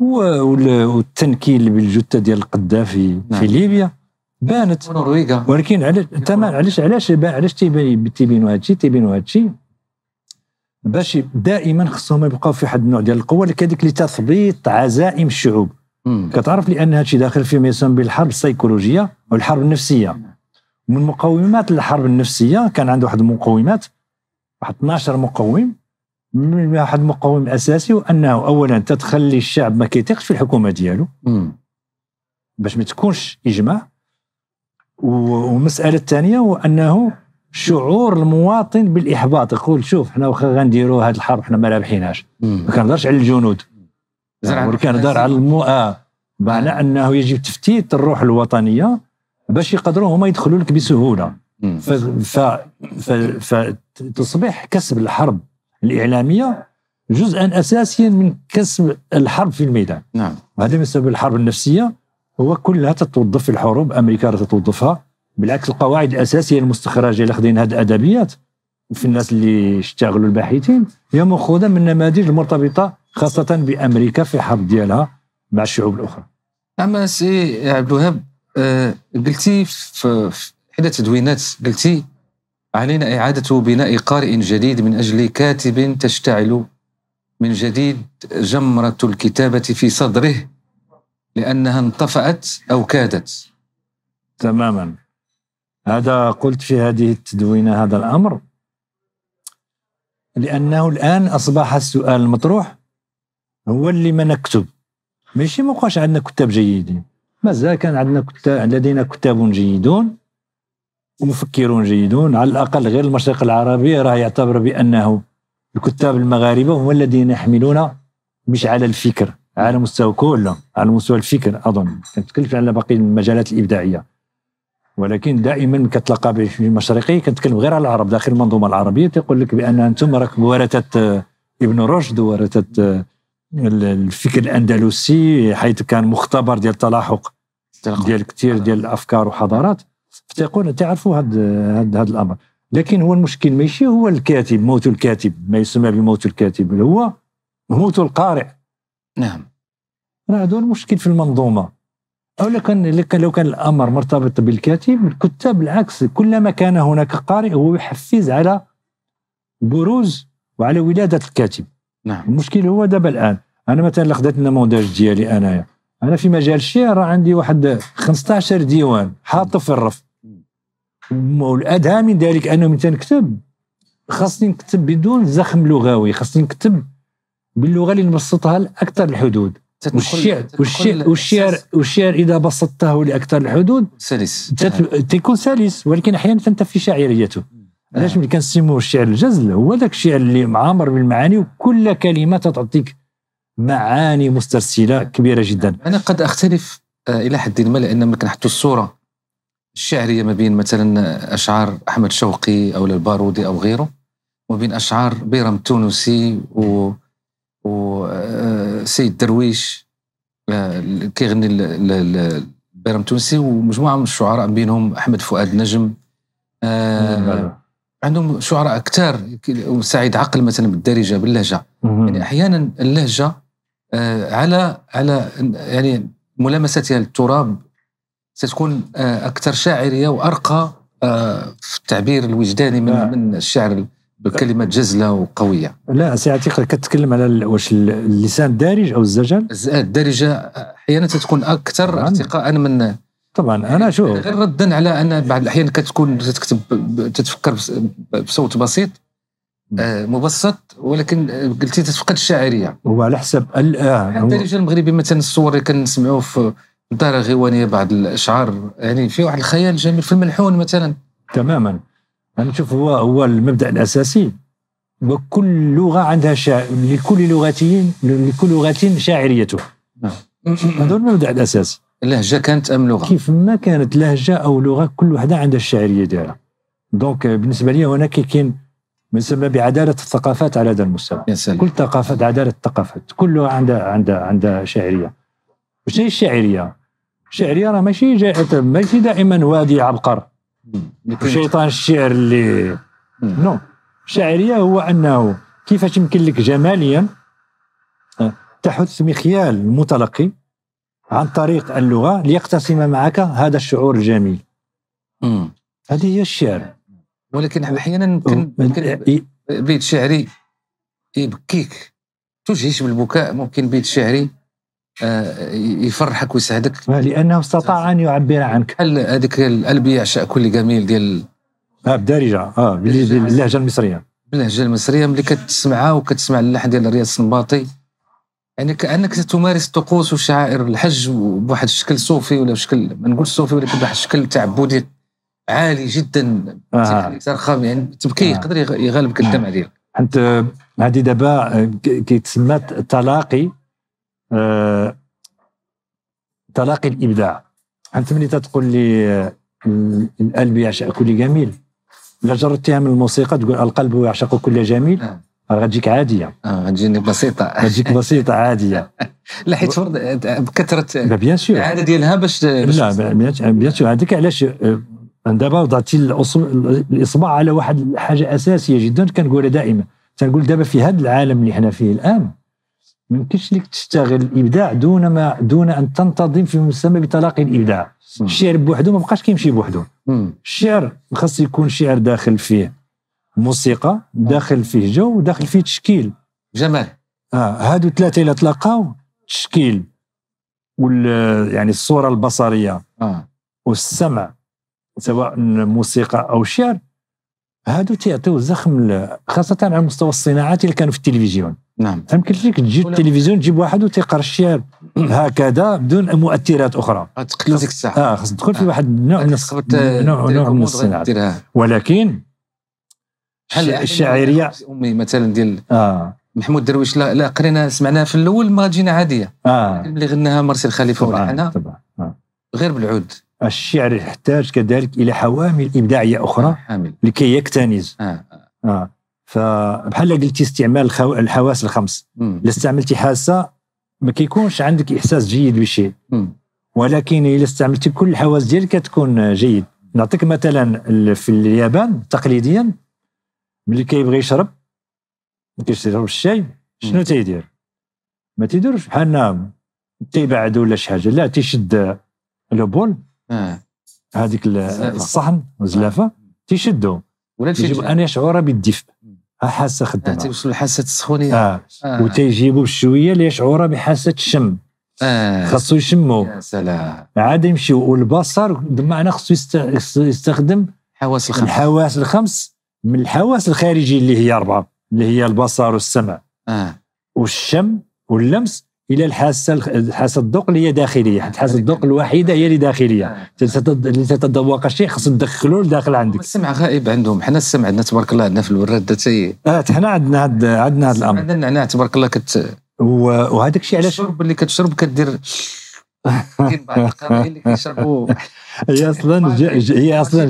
والتنكيل بالجثه ديال القذافي نعم. في ليبيا بانت ونرويجا ولكن علاش تمام علاش علاش علاش تيبينوا هادشي تيبينوا هادشي باش دائما خصهم يبقاو في واحد النوع ديال القوه كذلك لتثبيط عزائم الشعوب مم. كتعرف لان هادشي داخل فيما يسمى بالحرب السيكولوجيه والحرب النفسيه من مقومات الحرب النفسيه كان عنده واحد المقومات واحد 12 مقوم واحد المقوم اساسي وانه اولا تتخلي الشعب ما كيثقش في الحكومه ديالو باش ما تكونش اجماع ومساله الثانيه هو انه شعور المواطن بالاحباط يقول شوف حنا واخا غنديروا هذه الحرب حنا ما رابحيناش ما كنهضرش على الجنود ولكن يعني كنهضر على المو بمعنى آه. انه يجب تفتيت الروح الوطنيه باش يقدروا هما يدخلوا لك بسهوله فتصبح كسب الحرب الإعلامية جزءا أساسيا من كسب الحرب في الميدان نعم هذا بسبب الحرب النفسية هو كلها تتوظف في الحروب أمريكا تتوظفها بالعكس القواعد الأساسية المستخرجة اللي هذه الأدبيات في الناس اللي اشتغلوا الباحثين هي مأخوذة من النماذج المرتبطة خاصة بأمريكا في الحرب ديالها مع الشعوب الأخرى أما سي عبد الوهاب آه، قلتي في احدى التدوينات قلتي علينا إعادة بناء قارئ جديد من أجل كاتب تشتعل من جديد جمرة الكتابة في صدره لأنها انطفأت أو كادت تماما هذا قلت في هذه التدوينة هذا الأمر لأنه الآن أصبح السؤال المطروح هو اللي ما نكتب ماشي ما عندنا كتاب جيدين مازال كان عندنا كتاب لدينا كتاب جيدون مفكرون جيدون على الاقل غير المشرق العربي راه يعتبر بانه الكتاب المغاربه هم الذين يحملون مش على الفكر على مستوى كله على مستوى الفكر اظن كنتكلم على باقي المجالات الابداعيه ولكن دائما كتلقى في المشرقي كنتكلم غير على العرب داخل المنظومه العربيه تيقول لك بان انتم راكم ورثه ابن رشد ورثه الفكر الاندلسي حيث كان مختبر ديال التلاحق ديال كثير ديال الافكار وحضارات فتقول تعرفوا هذا هذا الامر لكن هو المشكل ماشي هو الكاتب موت الكاتب ما يسمى بموت الكاتب هو موت القارئ نعم راه هذا المشكل في المنظومه او كان لو كان الامر مرتبط بالكاتب الكتاب بالعكس كلما كان هناك قارئ هو يحفز على بروز وعلى ولاده الكاتب نعم المشكل هو دابا الان انا مثلا خدات النموذج ديالي انايا انا في مجال الشعر عندي واحد 15 ديوان حاطه في الرف والادهى من ذلك انه من تنكتب خاصني نكتب بدون زخم لغوي خاصني نكتب باللغه اللي نبسطها لاكثر الحدود والشعر والشعر والشعر والشعر اذا بسطته لاكثر الحدود سلس تيكون سلس ولكن احيانا تنتفي شاعريته علاش آه. ملي كنسموه الشعر الجزل هو ذاك الشعر اللي معامر بالمعاني وكل كلمه تعطيك معاني مسترسله كبيره جدا انا قد اختلف آه، الى حد ما لان ملي كنحطوا الصوره الشعريه ما بين مثلا اشعار احمد شوقي او البارودي او غيره وما بين اشعار بيرم التونسي و وسيد آه، درويش آه، كيغني بيرم التونسي ومجموعه من الشعراء بينهم احمد فؤاد نجم نعم، آه، عندهم شعراء كثار وسعيد عقل مثلا بالدارجه باللهجه يعني احيانا اللهجه على على يعني ملامستها يعني للتراب ستكون آه، اكثر شاعريه وارقى آه، في التعبير الوجداني من من الشعر بكلمات جزله وقويه لا سي عتيق كتكلم على واش اللسان الدارج او الزجل الدارجه احيانا تتكون اكثر ارتقاء من طبعا انا شوف غير ردا على ان بعض الاحيان كتكون تكتب تتفكر بصوت بسيط آه، مبسط ولكن قلتي تتفقد الشاعريه هو على حسب الان الدارجه المغربي مثلا الصور اللي كنسمعوه في دار غيوانيه بعض الاشعار يعني في واحد الخيال جميل في الملحون مثلا تماما انا نشوف هو هو المبدا الاساسي وكل لغه عندها شاعر لكل لغتين لكل لغه شاعريته نعم. هذا المبدا الاساسي اللهجه كانت ام لغه كيف ما كانت لهجه او لغه كل وحده عندها الشاعريه ديالها دونك بالنسبه لي هناك كاين ما يسمى بعداله الثقافات على هذا المستوى كل ثقافه عداله الثقافات كل لغه عندها عندها عندها شاعريه وش هي الشاعريه الشعريه راه ماشي جائحه ماشي دائما وادي عبقر شيطان الشعر اللي نو الشعريه هو انه كيفاش يمكن لك جماليا آه. تحث مخيال المتلقي عن طريق اللغه ليقتسم معك هذا الشعور الجميل هذه هي الشعر ولكن احيانا ممكن, ممكن إيه، إيه. بيت شعري يبكيك توجهش بالبكاء ممكن بيت شعري آه، يفرحك ويسعدك لانه استطاع ان يعبر عنك هل هذيك القلب يعشق كل جميل ديال اه بدارجه اه باللهجه المصريه باللهجه المصريه ملي كتسمعها وكتسمع اللحن ديال رياض السنباطي يعني كانك تمارس طقوس وشعائر الحج بواحد الشكل صوفي ولا بشكل ما نقولش صوفي ولكن بواحد الشكل تعبدي عالي جدا آه. يعني ترخم يعني تبكي آه. يقدر يغلبك الدمع آه. ديالك حيت هذه دابا كيتسمى التلاقي آه، تلاقي الابداع انت ملي تقول لي آه، القلب يعشق كل جميل لا جربتيها من الموسيقى تقول القلب يعشق كل جميل آه. راه غتجيك عاديه اه غتجيني بسيطه غتجيك بسيطه عاديه لا حيت بكثره بيان سور العاده ديالها باش, باش لا بيان سور هذيك علاش دابا وضعتي الاصبع على واحد الحاجه اساسيه جدا كنقولها دائما تنقول دابا في هذا العالم اللي حنا فيه الان ما يمكنش لك تشتغل الابداع دون ما دون ان تنتظم في مسمى بتلاقي الابداع مم. الشعر بوحده ما بقاش كيمشي بوحده الشعر خاص يكون شعر داخل فيه موسيقى داخل فيه جو داخل فيه تشكيل جمال اه هادو ثلاثه الى تلاقاو التشكيل وال يعني الصوره البصريه آه. والسمع سواء موسيقى او شعر هادو تيعطيو زخم خاصه على مستوى الصناعات اللي كانوا في التلفزيون نعم ما يمكنش لك تجي التلفزيون تجيب واحد وتيقرا الشعر هكذا بدون مؤثرات اخرى آه، تقتل ديك الساعه اه خاص تدخل في آه. واحد نوع من نوع نوع من الصناعه ولكن الشاعريه امي مثلا ديال آه. محمود درويش لا, لا قرينا سمعناها في الاول ما جينا عاديه آه. اللي غناها مرسي الخليفه طبعا. آه. غير بالعود الشعر يحتاج كذلك الى حوامل ابداعيه اخرى حامل. لكي يكتنز آه. آه. آه. فبحال قلتي استعمال الحواس الخمس الا استعملتي حاسه ما كيكونش عندك احساس جيد بشيء ولكن الا استعملتي كل الحواس ديالك كتكون جيد نعطيك مثلا في اليابان تقليديا ملي كيبغي يشرب ما كيشرب الشاي شنو تيدير ما تيديرش نام تيبعد ولا شي حاجه لا تيشد لو بول آه. هذيك الصحن الزلافه آه. تيشدو ولا تيجيب ان يشعر بالدفء حاسه خدامه توصل لحاسه السخونيه اه, آه. وتيجيبو بشويه ليشعر بحاسه الشم آه. خاصو يشمو يا سلام عاد يمشيو والبصر بمعنى خاصو يستخدم الحواس الخمس الحواس الخمس من الحواس الخارجي اللي هي اربعه اللي هي البصر والسمع آه. والشم واللمس الى الحاسه الحاسه الذوق اللي هي داخليه الحاسه الذوق الوحيده هي اللي داخليه اللي آه. تتذوق شيء خص تدخلو لداخل عندك السمع غائب عندهم حنا السمع عندنا تبارك الله عندنا في الوراد حتى اه حنا عندنا هاد عندنا هذا الامر عندنا النعناع تبارك الله كت وهذاك الشيء علاش الشرب اللي كتشرب كدير كاين بعض القبائل اللي كيشربوا هي اصلا هي اصلا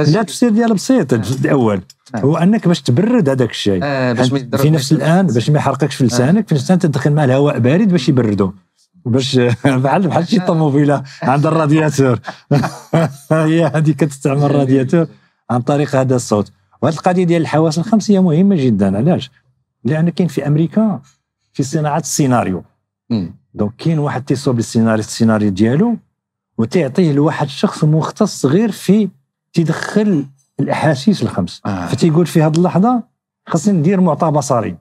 لا تفسير ديالها بسيط الاول آه. آه. هو انك باش تبرد هذاك الشيء آه، في نفس الان باش ما يحرقكش في لسانك في نفس الان تدخل مع الهواء بارد باش يبردو باش بحال بحال شي طوموبيله عندها الرادياتور هي هذه كتستعمل الرادياتور عن طريق هذا الصوت وهذه القضيه ديال الحواس الخمسه هي مهمه جدا علاش؟ لان كاين في امريكا في صناعه السيناريو دونك كاين واحد تيصوب السيناريو السيناريو ديالو وتيعطيه لواحد الشخص مختص غير في تيدخل الاحاسيس الخمس آه. فتيقول في هذه اللحظه خاصني ندير معطى بصري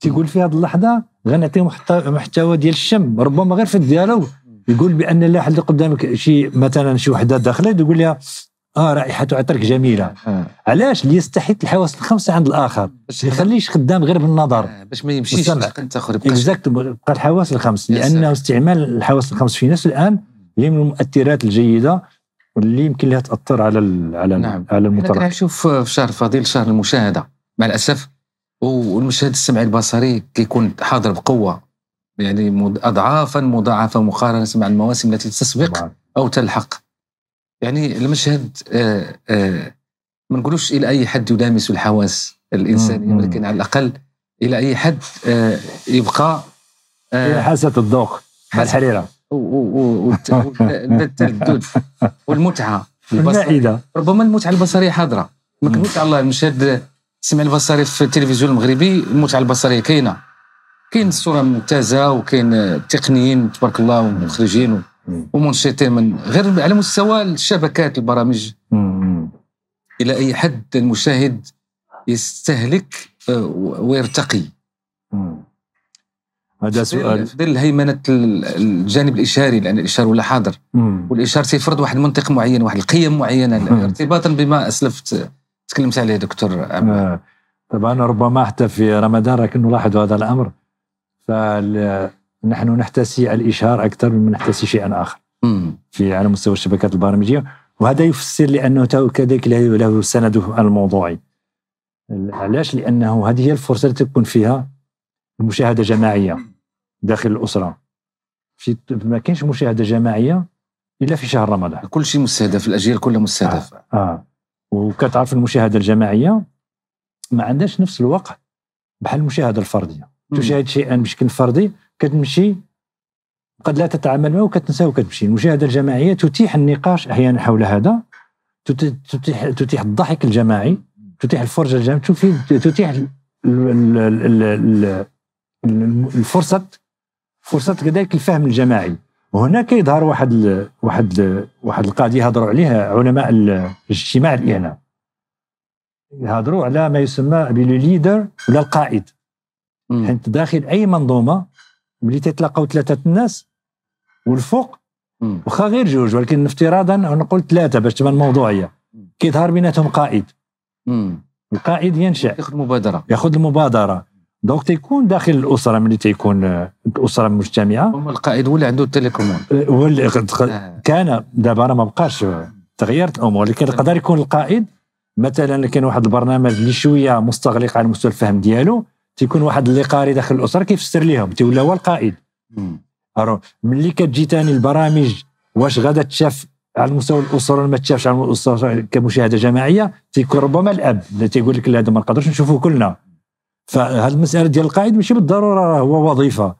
تيقول في هذه اللحظه غنعطيه محتوى ديال الشم ربما غير في الديالوج يقول بان لا اللي قدامك شي مثلا شي وحده داخله تقول لها اه رائحه عطرك جميله آه. علاش ليستحيت الحواس الخمسه عند الاخر آه، باش ما يخليش خدام غير بالنظر آه. باش ما يمشيش تاخذ اكزاكت بقى الحواس الخمس لانه استعمال الحواس الخمس في نفس الان اللي من المؤثرات الجيده واللي يمكن لها تاثر على على نعم. على نعم نشوف في شهر فضيل شهر المشاهده مع الاسف والمشاهد السمعي البصري كيكون حاضر بقوه يعني اضعافا مضاعفه مقارنه مع المواسم التي تسبق او تلحق يعني المشهد آه، آه، ما نقولوش الى اي حد يلامس الحواس الانسانيه ولكن على الاقل الى اي حد آه، يبقى حاسه الذوق الحريره والتلذذ والمتعه البصريه ربما المتعه البصريه حاضره ما كنقولش الله المشهد سمع البصري في التلفزيون المغربي المتعه البصريه كاينه كاين الصوره ممتازه وكاين التقنيين تبارك الله ومخرجين ومنشطين من غير على مستوى الشبكات البرامج الى اي حد المشاهد يستهلك آه، ويرتقي هذا سؤال ظل هيمنه الجانب الاشاري لان الاشار ولا حاضر والاشار تيفرض واحد المنطق معين واحد القيم معينه ارتباطا بما اسلفت آه، تكلمت عليه دكتور آه. طبعا ربما حتى في رمضان راك نلاحظ هذا الامر فال نحن نحتسي الاشهار اكثر مما نحتسي شيئا اخر في على مستوى الشبكات البرامجيه وهذا يفسر لانه كذلك له سنده الموضوعي علاش لانه هذه هي الفرصه التي تكون فيها المشاهده جماعيه داخل الاسره في ما كاينش مشاهده جماعيه الا في شهر رمضان كل شيء مستهدف الاجيال كلها مستهدفه اه, آه. وكتعرف المشاهده الجماعيه ما عندهاش نفس الوقت بحال المشاهده الفرديه تشاهد شيئا بشكل فردي كتمشي قد لا تتعامل معه وكتنسى وكتمشي المشاهده الجماعيه تتيح النقاش احيانا حول هذا تتيح تتيح الضحك الجماعي تتيح الفرجه الجماعيه تتيح الفرصه فرصه كذلك الفهم الجماعي وهنا كيظهر واحد الـ واحد الـ واحد القضيه هضروا عليها علماء الاجتماع الاعلام يهضروا على ما يسمى بالليدر ولا القائد حيت داخل اي منظومه ملي تيتلاقاو ثلاثه الناس والفوق واخا غير جوج ولكن افتراضا نقول ثلاثه باش تبان الموضوعيه كيظهر بيناتهم قائد مم. القائد ينشا ياخذ المبادره ياخذ المبادره دونك تيكون داخل الاسره ملي تيكون الاسره مجتمعه القائد هو اللي عنده التليكوموند آه، هو آه. كان دابا راه ما بقاش تغيرت الامور لكن يقدر يكون القائد مثلا كان واحد البرنامج اللي شويه مستغلق على مستوى الفهم ديالو تيكون واحد اللي قاري داخل الاسره كيفسر لهم تيولى هو القائد الو ملي كتجي ثاني البرامج واش غادا تشاف على المستوى الاسره ولا ما تشافش على الاسره كمشاهده جماعيه تيكون ربما الاب اللي تيقول لك لا هذا ما نقدرش نشوفه كلنا فهاد المساله ديال القائد ماشي بالضروره راه هو وظيفه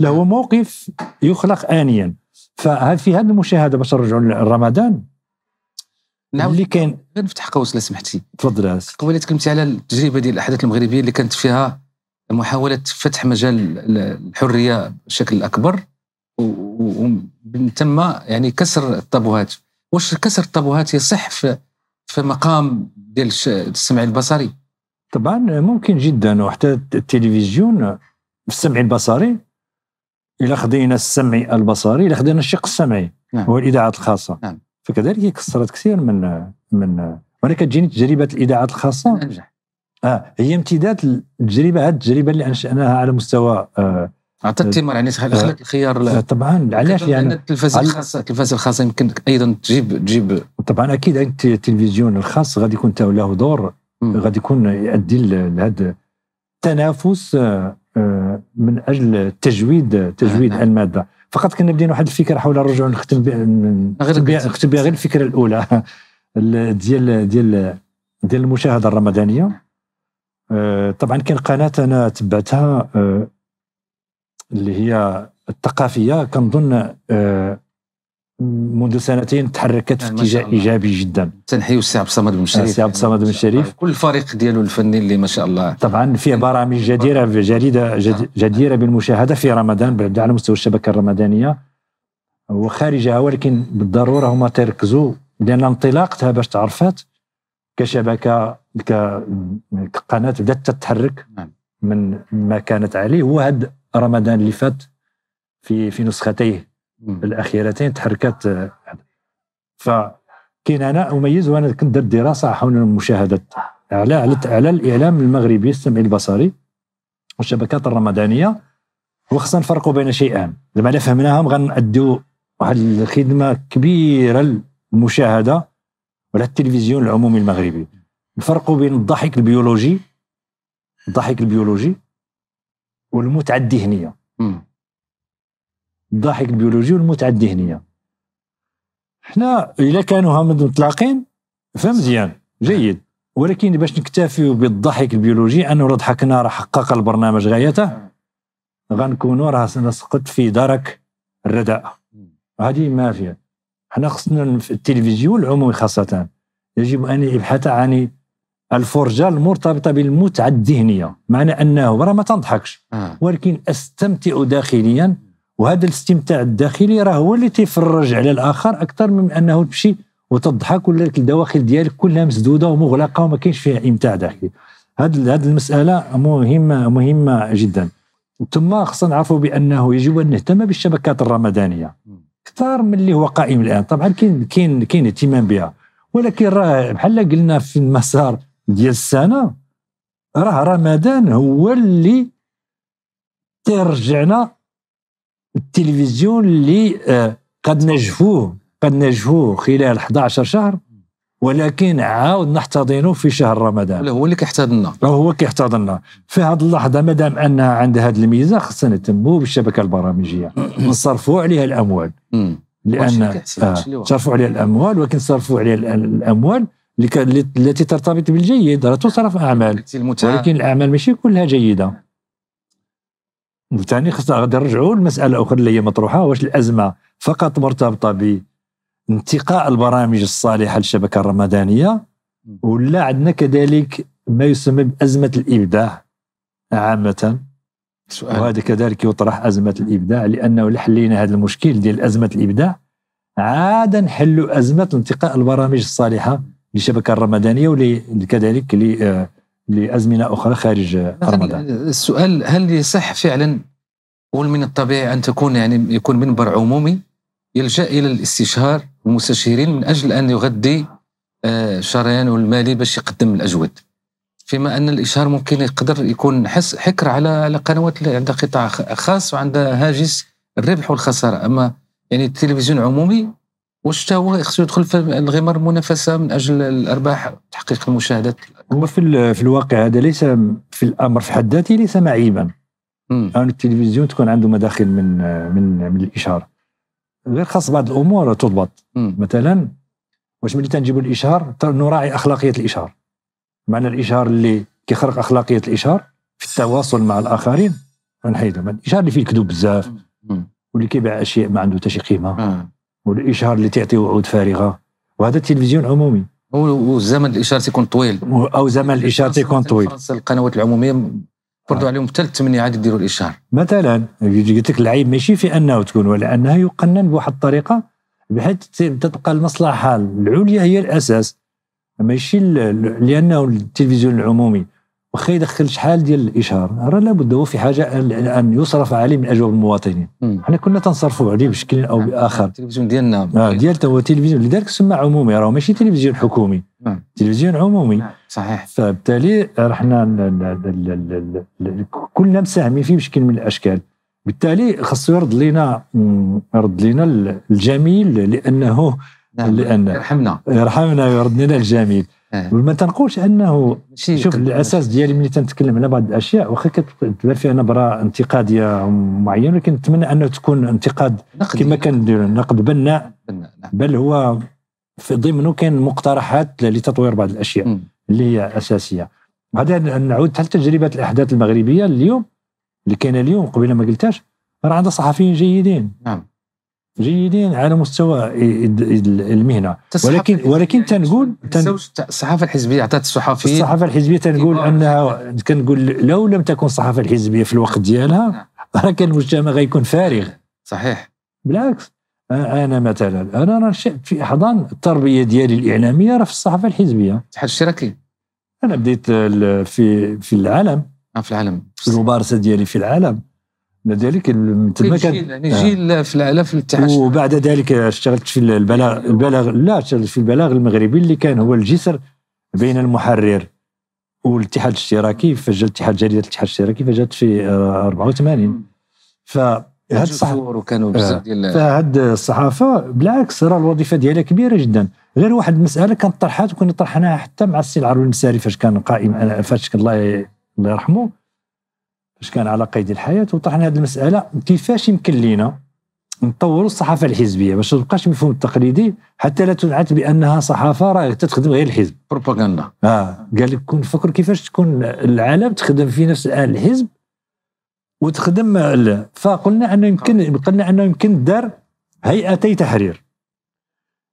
لا هو موقف يخلق انيا ففي هذه المشاهده باش نرجعوا لرمضان نعم اللي كاين نفتح قوس لو سمحتي تفضل قبل تكلمتي على التجربه ديال الاحداث المغربيه اللي كانت فيها محاوله فتح مجال الحريه بشكل اكبر ومن ثم يعني كسر الطابوهات واش كسر الطابوهات يصح في في مقام ديال السمع البصري طبعا ممكن جدا وحتى التلفزيون في السمع البصري الا خدينا السمع البصري الا خدينا الشق السمعي نعم. هو الاذاعات الخاصه نعم. فكذلك كسرت كثير من من ولكن كتجيني تجربه الاذاعات الخاصه أنجح. اه هي امتداد التجربه هذه التجربه اللي انشاناها على مستوى آه اعطيت آه، تمر يعني آه، خلق الخيار طبعا علاش يعني التلفاز الخاصه التلفاز الخاصه يمكن ايضا تجيب تجيب طبعا اكيد التلفزيون الخاص غادي يكون له دور غادي يكون يؤدي لهذا التنافس آه، من اجل تجويد تجويد آه. الماده فقط كنا بدينا واحد الفكره حول نرجعوا نختم بها نختم بها غير الفكره الاولى ديال ديال ديال المشاهده الرمضانيه آه، طبعا كاين قناه انا تبعتها آه، اللي هي الثقافيه كنظن آه، منذ سنتين تحركت في اتجاه ايجابي جدا تنحيو السي عبد الصمد بن شريف السي عبد الصمد بن شريف كل الفريق ديالو الفني اللي ما شاء الله طبعا فيه برامج جديره جديده جديره بالمشاهده في رمضان بعد على مستوى الشبكه الرمضانيه وخارجها ولكن بالضروره هما تركزوا لان انطلاقتها باش تعرفات كشبكه كقناه بدات تتحرك نعم. من ما كانت عليه هو هذا رمضان اللي فات في في نسختيه الاخيرتين تحركات آه، كاين انا اميز وانا كنت درت دراسه حول المشاهده على على الاعلام المغربي السمعي البصري والشبكات الرمضانيه وخصنا نفرقوا بين شيئين لما فهمناهم غنأديو واحد الخدمه كبيره للمشاهده ولا التلفزيون العمومي المغربي الفرق بين الضحك البيولوجي الضحك البيولوجي والمتعه الذهنيه الضحك البيولوجي والمتعه الذهنيه حنا الا كانوا هما متلاقين فمزيان جيد ولكن باش نكتفي بالضحك البيولوجي انه لو ضحكنا راه حقق البرنامج غايته غنكونوا راه سقط في درك الرداء هذه ما فيها حنا خصنا في التلفزيون العمومي خاصه يجب ان يبحث عن الفرجه المرتبطه بالمتعه الذهنيه معنى انه راه ما تنضحكش آه. ولكن استمتع داخليا وهذا الاستمتاع الداخلي راه هو اللي تيفرج على الاخر اكثر من انه تمشي وتضحك ولا الدواخل ديالك كلها مسدوده ومغلقه وما كاينش فيها امتاع داخلي هذه هذه المساله مهمه مهمه جدا ثم خصنا نعرفوا بانه يجب ان نهتم بالشبكات الرمضانيه اكثر من اللي هو قائم الان طبعا كاين كاين كاين اهتمام بها ولكن راه بحال قلنا في المسار ديال السنه راه رمضان هو اللي ترجعنا التلفزيون اللي آه، قد نجفوه قد نجفوه خلال 11 شهر ولكن عاود نحتضنه في شهر رمضان هو اللي كيحتضننا هو كيحتضننا في هذه اللحظه مادام انها عندها هذه الميزه خصنا نتموا بالشبكه البرامجيه نصرفوا عليها الاموال لان آه، صرفوا عليها الاموال ولكن صرفوا عليها الاموال التي ترتبط بالجيد راه تصرف اعمال ولكن الاعمال ماشي كلها جيده وثاني خصنا غادي نرجعوا لمساله اخرى اللي هي مطروحه واش الازمه فقط مرتبطه ب انتقاء البرامج الصالحه للشبكه الرمضانيه ولا عندنا كذلك ما يسمى بازمه الابداع عامه سؤال. وهذا كذلك يطرح ازمه الابداع لانه لحلينا هذا المشكل ديال ازمه الابداع عاد نحلوا ازمه انتقاء البرامج الصالحه للشبكه الرمضانيه وكذلك آه، لازمنه اخرى خارج رمضان السؤال هل يصح فعلا ومن الطبيعي ان تكون يعني يكون منبر عمومي يلجا الى الاستشهار المستشيرين من أجل أن يغذي آه، شريانه المالي باش يقدم الأجود فيما أن الإشهار ممكن يقدر يكون حس حكر على على قنوات عندها قطاع خاص وعندها هاجس الربح والخسارة أما يعني التلفزيون عمومي واش هو خصو يدخل في الغمار المنافسه من اجل الارباح تحقيق المشاهدات هو في في الواقع هذا ليس في الامر في حد ذاته ليس معيبا ان التلفزيون تكون عنده مداخل من من من الاشهار غير خاص بعض الامور تضبط مثلا واش ملي تنجيبوا الاشهار نراعي اخلاقيه الاشهار معنى الاشهار اللي كيخرق اخلاقيه الاشهار في التواصل مع الاخرين غنحيدو الاشهار اللي فيه الكذوب بزاف واللي كيبيع اشياء ما عنده حتى شي قيمه والاشهار اللي تعطي وعود فارغه وهذا التلفزيون عمومي وزمن الاشهار تيكون طويل او زمن الاشهار تيكون طويل القنوات العموميه فرضوا عليهم حتى الثمانيه عاد يديروا الاشهار مثلا قلت لك العيب ماشي في انه تكون ولأنها يقنن بواحد الطريقه بحيث تبقى المصلحه العليا هي الاساس ماشي لانه التلفزيون العمومي واخا يدخل شحال ديال الاشهار راه لابد هو في حاجه ان يصرف عليه من اجوب المواطنين حنا كنا تنصرفوا عليه بشكل او باخر التلفزيون آه، ديالنا آه ديال هو تلفزيون لذلك سمى عمومي راه ماشي تلفزيون حكومي مم. نعم. تلفزيون عمومي مم. نعم، صحيح فبالتالي راه حنا كلنا مساهمين فيه بشكل من الاشكال بالتالي خاصو يرد لينا يرد لينا الجميل لانه نعم. لان يرحمنا يرحمنا ويرد لنا الجميل وما إيه. تنقولش انه شوف الاساس ديالي ملي تنتكلم على بعض الاشياء واخا كتبان فيها نبره انتقاديه معينه ولكن نتمنى انه تكون انتقاد كما كان نقد بناء نعم. بل هو في ضمنه كاين مقترحات لتطوير بعض الاشياء م. اللي هي اساسيه هذا نعود حتى تجربه الاحداث المغربيه اليوم اللي كاينه اليوم قبل ما قلتهاش راه عندها صحفيين جيدين نعم جيدين على مستوى المهنه ولكن ولكن يعني تنقول الصحافه الحزبيه عطات الصحفيين الصحافه الحزبيه تنقول انها كنقول لو لم تكن الصحافه الحزبيه في الوقت ديالها راه نعم. كان المجتمع غيكون فارغ صحيح بالعكس انا مثلا انا نشات في احضان التربيه ديالي الاعلاميه راه في الصحافه الحزبيه الاتحاد الاشتراكي انا بديت في في العالم آه، في العالم في الممارسه ديالي في العالم ذلك يعني جيل آه. في الالاف التحشي وبعد ذلك اشتغلت في البلاغ البلاغ لا اشتغلت في البلاغ المغربي اللي كان هو الجسر بين المحرر والاتحاد الاشتراكي فجاء الاتحاد جريده الاتحاد الاشتراكي فجات في 84 فهاد الصحافه كانوا بزاف ديال فهاد الصحافه بالعكس راه الوظيفه ديالها كبيره جدا غير واحد المساله كانت طرحات وكنا طرحناها حتى مع السي العروي المساري فاش كان قائم فاش الله الله يرحمه اش كان على قيد الحياه وطرحنا هذه المساله كيفاش يمكن لينا نطوروا الصحافه الحزبيه باش ما تبقاش المفهوم التقليدي حتى لا تنعت بانها صحافه راه تخدم غير الحزب بروباغندا اه قال لك كون فكر كيفاش تكون العالم تخدم في نفس الان الحزب وتخدم فقلنا انه يمكن قلنا انه يمكن دار هيئتي تحرير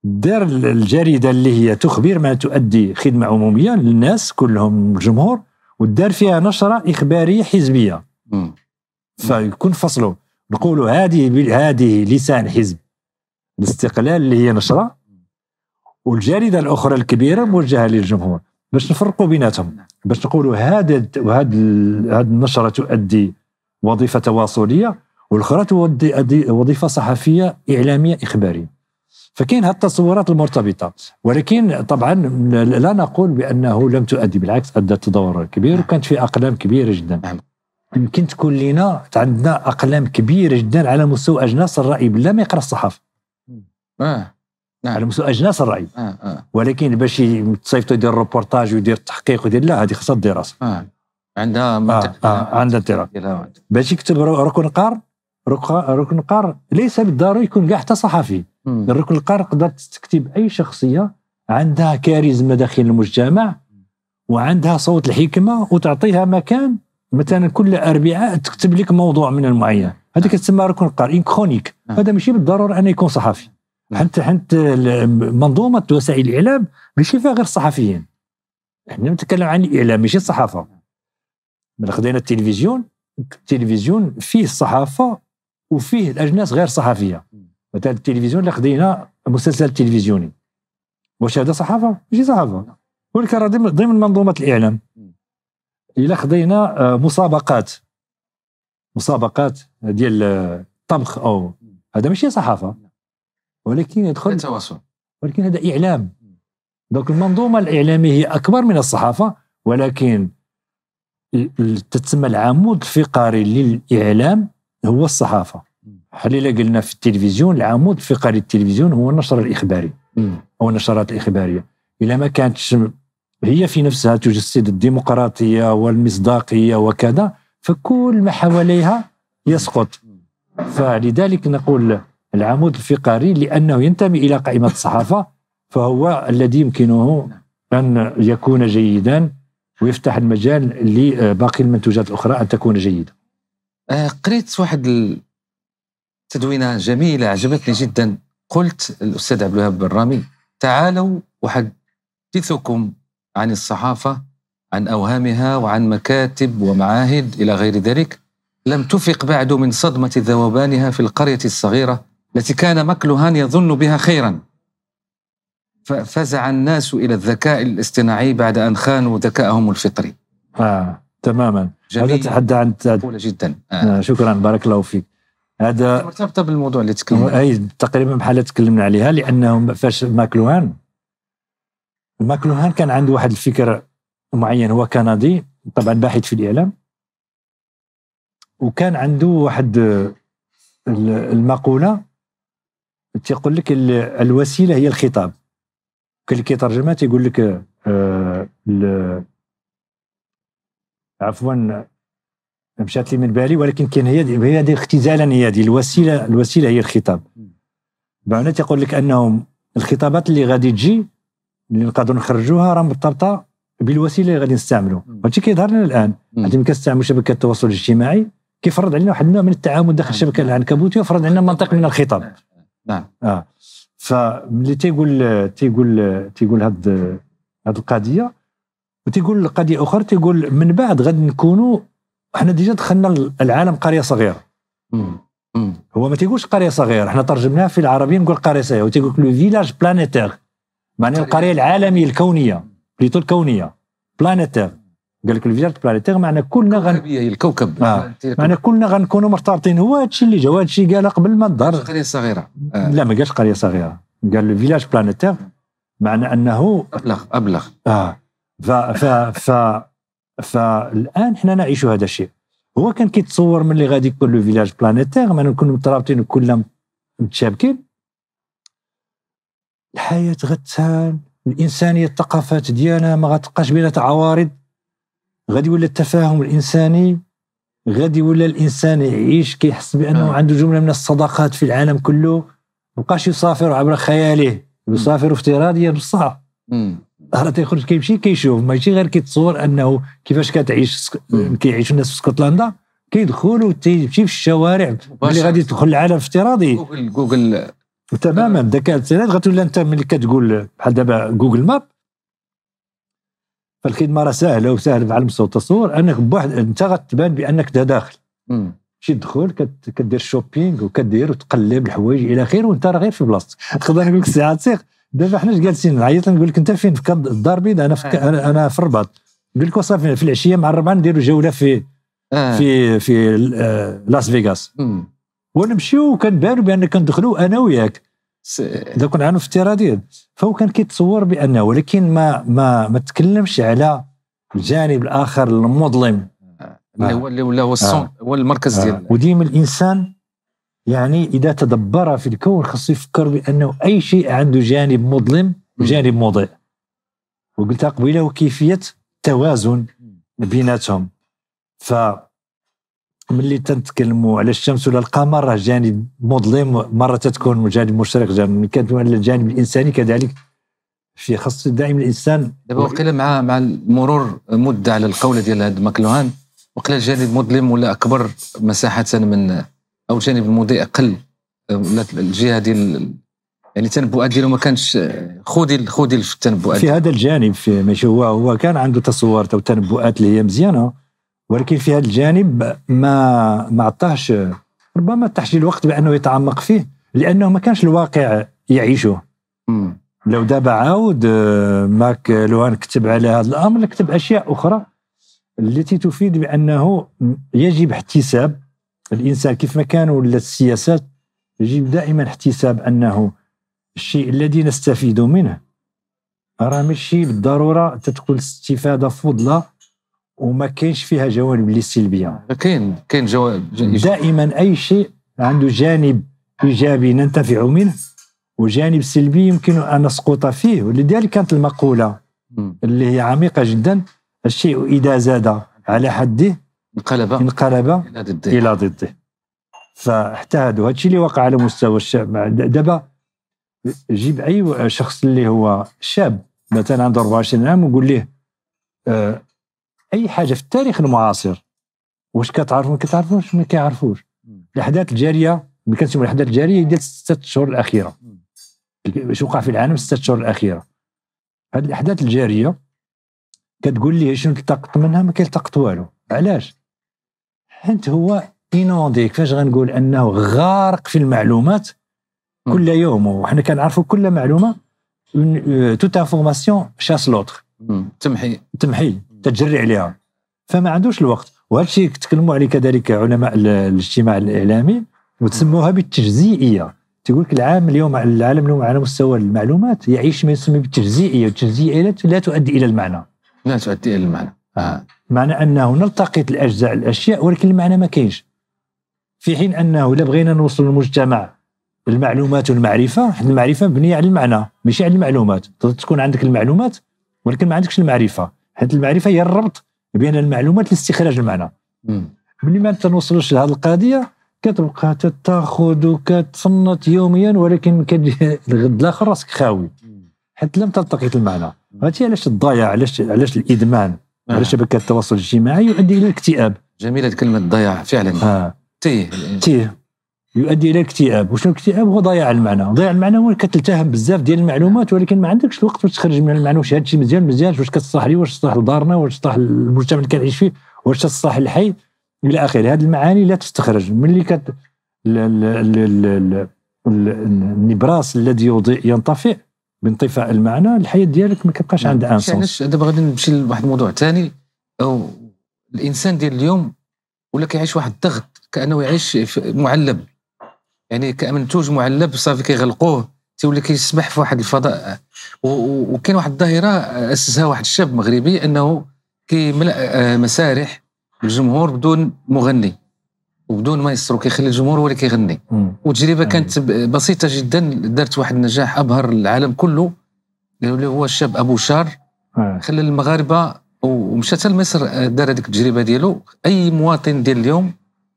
دار الجريده اللي هي تخبر ما تؤدي خدمه عموميه للناس كلهم الجمهور ودار فيها نشره اخباريه حزبيه فيكون فصلوا نقولوا هذه هذه لسان حزب الاستقلال اللي هي نشره والجريده الاخرى الكبيره موجهه للجمهور باش نفرقوا بيناتهم باش نقولوا هذا وهذا هذه النشره تؤدي وظيفه تواصليه والاخرى تؤدي وظيفه صحفيه اعلاميه اخباريه فكاين هالتصورات المرتبطه ولكن طبعا لا نقول بانه لم تؤدي بالعكس ادت دورا كبير وكانت في اقلام كبيره جدا نعم. يمكن تكون لنا عندنا اقلام كبيره جدا على مستوى اجناس الراي بلا ما يقرا الصحافه اه نعم. على مستوى اجناس الراي آه، آه. ولكن باش تصيفطوا يدير روبورتاج ويدير التحقيق ويدير لا هذه خصها الدراسه آه. عندها آه. آه، عندها الدراسة باش يكتب ركن قار ركن قار ليس بالضروري يكون كاع حتى صحفي الركن القار قدرت تكتب اي شخصيه عندها كاريزما داخل المجتمع وعندها صوت الحكمه وتعطيها مكان مثلا كل اربعاء تكتب لك موضوع من المعين هذا كتسمى ركن القار ان كرونيك نعم. هذا ماشي بالضروره انه يكون صحفي حتى نعم. حتى منظومه وسائل الاعلام ماشي فيها غير الصحفيين احنا نتكلم عن الاعلام ماشي الصحافه من خدينا التلفزيون التلفزيون فيه الصحافه وفيه الاجناس غير صحفيه مثلا التلفزيون اللي خدينا مسلسل تلفزيوني واش هذا صحافه؟ ماشي صحافه ولكن راه ضمن منظومه الاعلام الا خدينا آه، مسابقات مسابقات ديال الطبخ آه، او هذا ماشي صحافه ولكن يدخل التواصل ولكن هذا اعلام دونك المنظومه الاعلاميه هي اكبر من الصحافه ولكن تتسمى العمود الفقري للاعلام هو الصحافه حليلة قلنا في التلفزيون العمود الفقري التلفزيون هو النشر الإخباري أو النشرات الإخبارية إلا ما كانتش هي في نفسها تجسد الديمقراطية والمصداقية وكذا فكل ما حواليها يسقط فلذلك نقول العمود الفقري لأنه ينتمي إلى قائمة الصحافة فهو الذي يمكنه أن يكون جيدا ويفتح المجال لباقي المنتوجات الأخرى أن تكون جيدة آه، قريت واحد تدوينة جميلة عجبتني جدا قلت الأستاذ عبد الوهاب بن رامي تعالوا أحدثكم عن الصحافة عن أوهامها وعن مكاتب ومعاهد إلى غير ذلك لم تفق بعد من صدمة ذوبانها في القرية الصغيرة التي كان مكلهان يظن بها خيرا ففزع الناس إلى الذكاء الاصطناعي بعد أن خانوا ذكائهم الفطري آه، تماما جميل تحدى عن جدا آه. آه، شكرا بارك الله فيك هذا مرتبطه بالموضوع اللي تكلمنا اي تقريبا بحال تكلمنا عليها لانه فاش ماكلوهان ماكلوهان كان عنده واحد الفكر معين هو كندي طبعا باحث في الاعلام وكان عنده واحد المقوله تيقول لك الوسيله هي الخطاب كل كيترجمها تيقول لك آه، عفوا مشات لي من بالي ولكن كان هي هي دي اختزالا هي دي الوسيله الوسيله هي الخطاب بعنا تيقول لك انهم الخطابات اللي غادي تجي اللي نقدروا نخرجوها راه مرتبطه بالوسيله اللي غادي نستعملوا هادشي كيظهر لنا الان عندما كنستعملوا شبكه التواصل الاجتماعي كيفرض علينا واحد النوع من التعامل داخل نعم. الشبكه العنكبوتيه وفرض علينا نعم. منطق من الخطاب نعم. نعم اه فملي تيقول تيقول تيقول هاد هاد القضيه وتيقول قضيه اخرى تيقول من بعد غادي نكونوا وحنا ديجا دخلنا العالم قريه صغيره هو ما تيقولش قريه صغيره حنا ترجمناها في العربيه نقول قريه صغيره وتيقول لك لو فيلاج بلانيتير معناها القريه العالميه الكونيه بليتو الكونيه بلانيتير قال لك الفيلاج بلانيتير معناها كلنا غن... الكوكب آه. معناها كلنا غنكونوا مرتبطين هو هادشي اللي جا هادشي قال قبل ما الدار قريه صغيره آه. لا ما قالش قريه صغيره قال لو فيلاج بلانيتير معنى انه ابلغ ابلغ اه ف ف ف فالان حنا نعيش هذا الشيء هو كان كيتصور ملي غادي يكون لو فيلاج بلانيتير ما نكونوا مترابطين وكلنا متشابكين الحياه غتسهل الانسانيه الثقافات ديالها ما غتبقاش بيناتها عوارض غادي يولي التفاهم الانساني غادي يولي الانسان يعيش كيحس بانه نعم. عنده جمله من الصداقات في العالم كله ما بقاش يسافر عبر خياله يسافر افتراضيا بصح راه تيخرج كيمشي كيشوف ماشي غير كيتصور انه كيفاش كتعيش كيعيشوا الناس في اسكتلندا كيدخل وتيمشي في الشوارع ملي غادي تدخل العالم افتراضي جوجل جوجل تماما الذكاء آه. الاصطناعي غتولي انت ملي كتقول بحال دابا جوجل ماب فالخدمه راه سهله وسهل بعلم الصوت والتصوير انك بواحد انت غتبان بانك دا داخل شي تدخل كدير شوبينغ وكدير وتقلب الحوايج الى اخره وانت راه غير في بلاصتك تقدر لك الساعه تسيق دابا حنا جالسين نعيط نقول لك انت فين في الدار البيضاء انا في آه. انا في الرباط نقول لك صافي في العشيه مع الربعه نديروا جوله في آه. في في آه، لاس فيغاس ونمشيو كنبانوا بان كندخلوا انا وياك اذا كنا في التيراديد فهو كان كيتصور بانه ولكن ما ما ما تكلمش على الجانب الاخر المظلم آه. اللي هو اللي هو هو المركز ديالنا وديما الانسان يعني اذا تدبر في الكون خصو يفكر بانه اي شيء عنده جانب مظلم وجانب مضيء وقلتها قبيله وكيفيه التوازن بيناتهم ف ملي تنتكلموا على الشمس ولا القمر راه جانب مظلم مره تتكون جانب مشرق جانب كنتكلموا على الجانب الانساني كذلك في خاص دائما الانسان دابا وقيله مع مع مرور مده على القوله ديال هاد ماكلوهان وقيله الجانب مظلم ولا اكبر مساحه من او جانب المضيء اقل الجهه ديال يعني التنبؤات ديالو ما كانش خودي خودي في التنبؤات في هذا الجانب في ماشي هو هو كان عنده تصورات او تنبؤات اللي هي مزيانه ولكن في هذا الجانب ما ما عطاهش ربما تحش الوقت بانه يتعمق فيه لانه ما كانش الواقع يعيشه م. لو دابا عاود أه، ماك لوان كتب على هذا الامر كتب اشياء اخرى التي تفيد بانه يجب احتساب الانسان كيف ما كان ولا السياسات يجب دائما احتساب انه الشيء الذي نستفيد منه راه ماشي بالضروره تتكون استفاده فضله وما كاينش فيها جوانب اللي سلبيه كاين كاين جوانب دائما اي شيء عنده جانب ايجابي ننتفع منه وجانب سلبي يمكن ان نسقط فيه ولذلك كانت المقوله اللي هي عميقه جدا الشيء اذا زاد على حده انقلب انقلب الى ضده الى ضده فاجتهدوا هذا الشيء اللي وقع على مستوى الشعب دابا جيب اي شخص اللي هو شاب مثلا عنده 24 عام وقول له آه، اي حاجه في التاريخ المعاصر واش كتعرفوا ما كتعرفوش ما كيعرفوش الاحداث الجاريه ملي كنسموا الاحداث الجاريه ديال الست شهور الاخيره واش وقع في العالم الست شهور الاخيره هذه الاحداث الجاريه كتقول لي شنو التقط منها ما كيلتقط والو علاش انت هو اينوندي كيفاش غنقول انه غارق في المعلومات كل يوم وحنا كنعرفوا كل معلومه توت انفورماسيون شاس لوتر تمحي تمحي تجري عليها فما عندوش الوقت وهذا الشيء تكلموا عليه كذلك علماء الاجتماع الاعلامي وتسموها بالتجزئيه تقول لك العام اليوم العالم اليوم على مستوى المعلومات يعيش ما يسمى بالتجزئيه والتجزئيه لا تؤدي الى المعنى لا تؤدي الى المعنى آه. معنى انه نلتقط الاجزاء الاشياء ولكن المعنى ما كاينش في حين انه الا بغينا نوصل للمجتمع المعلومات والمعرفه المعرفه مبنيه على المعنى ماشي على المعلومات تكون عندك المعلومات ولكن ما عندكش المعرفه حيت المعرفه هي الربط بين المعلومات لاستخراج المعنى ملي ما تنوصلوش لهذه القضيه كتبقى تاخذ وكتصنت يوميا ولكن الغد الاخر راسك خاوي حيت لم تلتقط المعنى هادشي علاش الضياع علاش علاش الادمان آه. على شبكات التواصل الاجتماعي يؤدي الى الاكتئاب جميله كلمه ضياع فعلا آه. تيه تيه يؤدي الى الاكتئاب وشنو الاكتئاب هو ضياع المعنى ضياع المعنى هو كتلتهم بزاف ديال المعلومات ولكن ما عندكش الوقت باش تخرج من المعنى واش هذا الشيء مزيان مزيان واش كتصلح لي واش تصلح لدارنا واش تصلح للمجتمع اللي كنعيش فيه واش تصلح للحي الى اخره هذه المعاني لا تستخرج ملي كت النبراس الذي ينطفئ بانطفاء المعنى الحياه ديالك ما كيبقاش نعم، عندها ان سونس علاش دابا غادي نمشي لواحد الموضوع ثاني او الانسان ديال اليوم ولا كيعيش واحد الضغط كانه يعيش معلب يعني كمنتوج معلب صافي كيغلقوه تيولي كيسبح في واحد الفضاء وكاين واحد الظاهره اسسها واحد الشاب مغربي انه كيملأ آه، مسارح الجمهور بدون مغني وبدون ما يصرو كيخلي الجمهور هو اللي كيغني وتجربه كانت بسيطه جدا دارت واحد النجاح ابهر العالم كله اللي هو الشاب ابو شار آه. خلى المغاربه ومشى حتى لمصر آه، دار هذيك التجربه ديالو اي مواطن ديال اليوم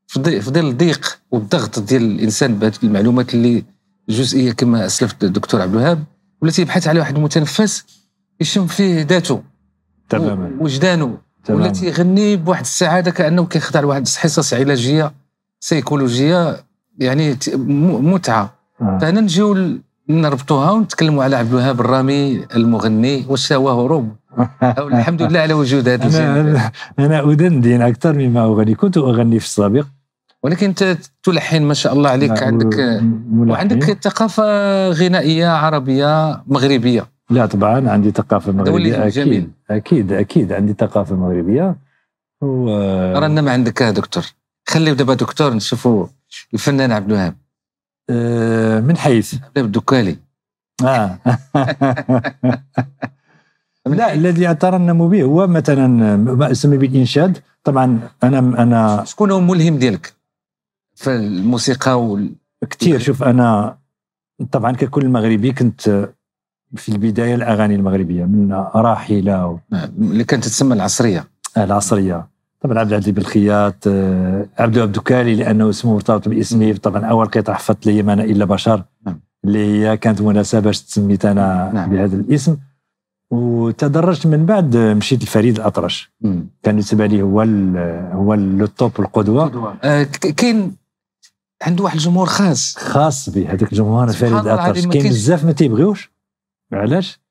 في ظل الضيق والضغط ديال الانسان بهذه المعلومات اللي جزئيه كما اسلفت الدكتور عبد الوهاب ولا تيبحث على واحد المتنفس يشم فيه ذاته تماما وجدانه ولا تيغني بواحد السعاده كانه كيخضع لواحد الحصص علاجيه سيكولوجيه يعني متعه آه. فهنا نجيو نربطوها ونتكلموا على عبد الوهاب الرامي المغني واش هو هروب الحمد لله على وجود هذا انا انا ادندن اكثر مما اغني كنت اغني في السابق ولكن انت تلحن ما شاء الله عليك عندك ملحن. وعندك ثقافه غنائيه عربيه مغربيه لا طبعا عندي ثقافه مغربيه اكيد جميل. اكيد اكيد عندي ثقافه مغربيه و... رنا ما عندك آه، دكتور خلي دابا دكتور نشوفوا الفنان عبد الوهاب أه من حيث الدكالي اه لا الذي اترنم به هو مثلا ما اسمي بالانشاد طبعا انا انا شكون هو الملهم ديالك في الموسيقى وال... كثير شوف انا طبعا ككل مغربي كنت في البدايه الاغاني المغربيه من راحله و... آه، اللي كانت تسمى العصريه آه، العصريه طبعا عبد العزيز بالخياط آه، عبد الكالي لانه اسمه مرتبط باسمي طبعا اول قطعه حفظت لي ما انا الا بشر نعم. اللي هي كانت مناسبه باش تسميت انا نعم. بهذا الاسم وتدرجت من بعد آه، مشيت لفريد الاطرش مم. كان بالنسبه لي هو الـ آه، هو لو توب القدوه كاين عنده واحد الجمهور خاص خاص به هذاك الجمهور فريد الاطرش كاين بزاف ما تيبغيوش علاش؟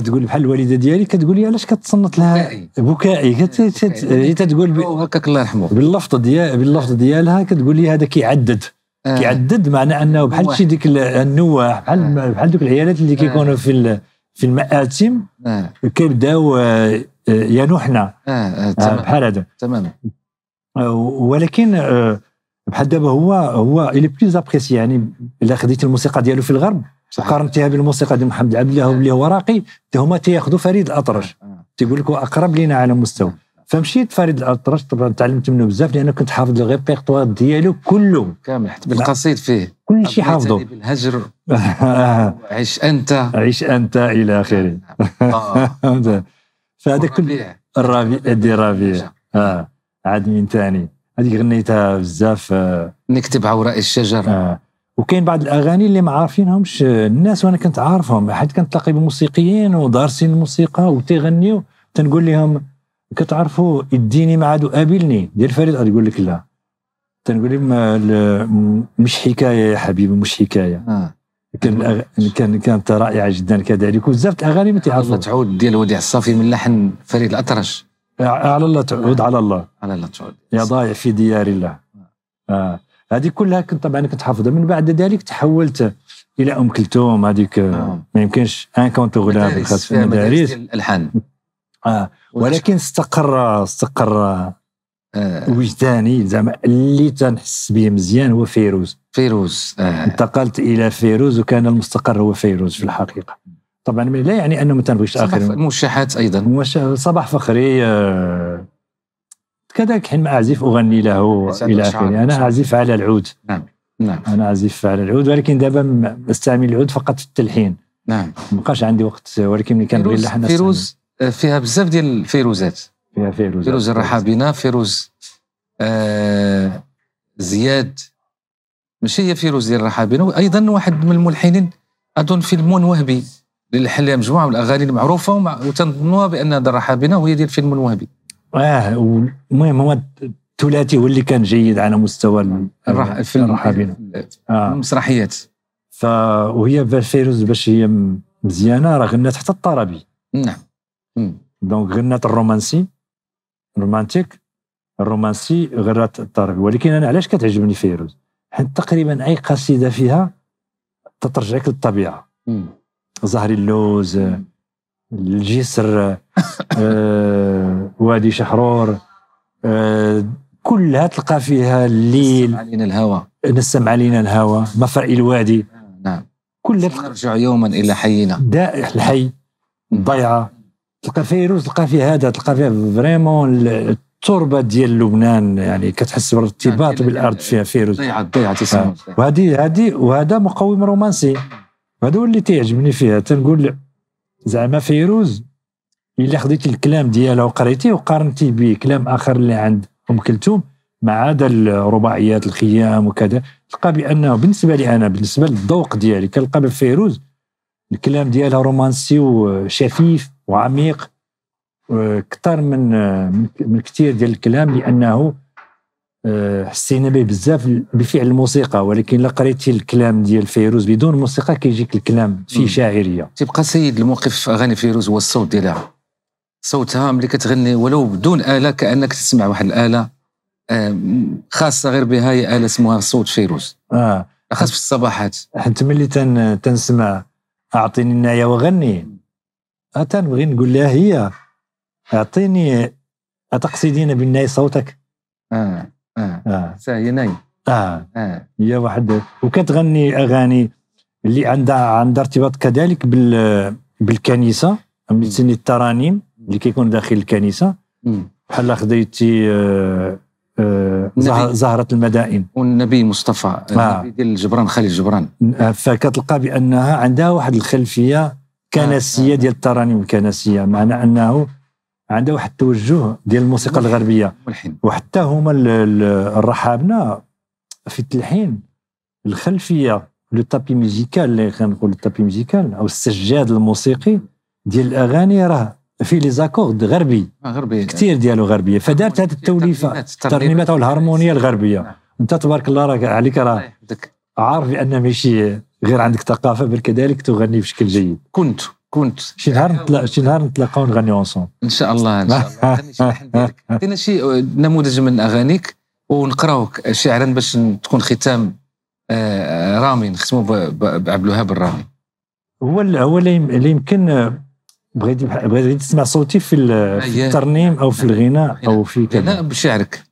كتقول بحال الوالده ديالي كتقول لي علاش كتصنت لها بكائي هي تتقول هكاك الله يرحمه باللفظ ديال باللفظ ديالها كتقول لي هذا كيعدد آه. كيعدد معنى انه بحال شي ديك النواح بحال آه. بحال دوك العيالات اللي آه. كيكونوا في في المآتم كيبداو ينوحنا نوحنا بحال هذا تماما ولكن بحال دابا هو هو الي بليز ابريسي يعني الا خديت الموسيقى ديالو في الغرب قارنتيها بالموسيقى ديال محمد عبد الله واللي هو راقي هما تياخذوا فريد الاطرش آه. تيقول لك اقرب لينا على مستوى فمشيت فريد الاطرش طبعا تعلمت منه بزاف لان كنت حافظ الريبيرتوار ديالو كله كامل حتى بالقصيد فيه كل شيء حافظه بالهجر عيش انت عيش انت الى اخره آه. فهذا كل الربيع دي ربيع اه عاد من ثاني هذيك غنيتها بزاف آه. نكتب عوراء الشجر آه. وكاين بعض الاغاني اللي ما عارفينهمش الناس وانا كنت عارفهم حيت كنتلاقي بموسيقيين ودارسين الموسيقى وتيغنيو تنقول لهم كتعرفوا اديني ما عاد قابلني ديال فريد يقول لك لا تنقول لهم مش حكايه يا حبيبي مش حكايه آه. كان أغ... كان كانت رائعه جدا كذلك وبزاف الاغاني ما الله تعود ديال وديع الصافي من لحن فريد الاطرش على الله تعود على الله على الله تعود يا ضايع في ديار الله آه. هذه كلها كنت طبعا كنت حافظها من بعد ذلك تحولت الى ام كلثوم هذيك آه. ما يمكنش انكونتوغولابل مدارس مدارس الالحان اه ولكن استقر استقر آه. وجداني زعما اللي تنحس به مزيان هو فيروز فيروز آه. انتقلت الى فيروز وكان المستقر هو فيروز في الحقيقه طبعا لا يعني انه ما تنبغيش اخر موشحات ايضا صباح فخري آه كذلك حينما أعزف أغني له إلى آخره أنا أعزف على العود نعم نعم أنا أعزف على العود ولكن دابا أستعمل العود فقط في التلحين نعم ما بقاش عندي وقت ولكن ملي كنبغي اللحن فيروز فيها بزاف ديال الفيروزات فيها فيروز فيروز الرحابينه فيروز آه زياد ماشي هي فيروز ديال الرحابينه وايضا واحد من الملحنين اظن فيلمون وهبي اللي مجموعه من الاغاني المعروفه وتنظنوها بان هذا الرحابينه وهي ديال فيلمون وهبي اه المهم هو الثلاثي هو اللي كان جيد على مستوى الفيلم آه. المسرحيات ف وهي فيروز باش هي مزيانه راه غنات حتى الطربي نعم دونك غنات الرومانسي رومانتيك الرومانسي غرات الطربي ولكن انا علاش كتعجبني فيروز حيت تقريبا اي قصيده فيها تترجعك للطبيعه زهر اللوز مم. الجسر آه وادي شحرور آه كلها تلقى فيها الليل نسم علينا الهوى نسم علينا الهوى مفر الوادي آه، نعم كلها نرجع يوما الى حينا دائح الحي الضيعه تلقى فيروز تلقى فيه هذا تلقى فيه فريمون التربه ديال لبنان يعني كتحس بالارتباط يعني بالارض فيها فيروز الضيعه الضيعه تسمى وهذه هذه وهذا مقوم رومانسي هذا هو اللي تيعجبني فيها تنقول زعما فيروز الا خديتي الكلام ديالها وقريتيه وقارنتي بكلام اخر اللي عند ام كلثوم مع هذا الرباعيات الخيام وكذا تلقى بانه بالنسبه لي انا بالنسبه للذوق ديالي كنلقى بفيروز الكلام ديالها رومانسي وشفيف وعميق اكثر من من كثير ديال الكلام لانه حسينا به بزاف بفعل الموسيقى ولكن لا قريتي الكلام ديال فيروز بدون موسيقى كيجيك الكلام في شاعريه تبقى سيد الموقف في اغاني فيروز هو الصوت ديالها صوتها ملي كتغني ولو بدون اله كانك تسمع واحد الاله خاصه غير بها هي اله اسمها صوت فيروز اه خاص في الصباحات حيت ملي تن تنسمع اعطيني النايه وغني تنبغي نقول لها هي اعطيني اتقصدين بالناي صوتك آه. اه هي اه نايم اه اه هي واحد وكتغني اغاني اللي عندها عندها ارتباط كذلك بال بالكنيسه مثل الترانيم اللي كيكون داخل الكنيسه بحال خديتي آه آه زهرة المدائن والنبي مصطفى آه. النبي ديال جبران خليل جبران اه، فكتلقى بانها عندها واحد الخلفيه اه، كنسيه ديال الترانيم الكنسيه معنى انه عندها واحد التوجه ديال الموسيقى ملحن. الغربيه ملحن. وحتى هما الرحابنه في التلحين الخلفيه لو تابي ميوزيكال اللي كنقول التابي ميوزيكال او السجاد الموسيقي ديال الاغاني راه في لي زاكورد غربي آه، غربي كثير ديالو غربيه فدارت هذه التوليفه الترنيمات او الهارمونيه نعم. الغربيه انت تبارك الله راك عليك راه عارف بان ماشي غير عندك ثقافه بل كذلك تغني بشكل جيد كنت كنت شي نهار شي نهار نتلاقاو نغنيو اونسون ان شاء الله ان شاء الله غني شي عطينا شي نموذج من اغانيك ونقراوك شعرا باش تكون ختام آه، رامي نختموا بعبد الوهاب الرامي هو هو اللي يمكن بغيتي آه، بغيتي تسمع صوتي في, آه، الترنيم او في الغناء او في كذا بشعرك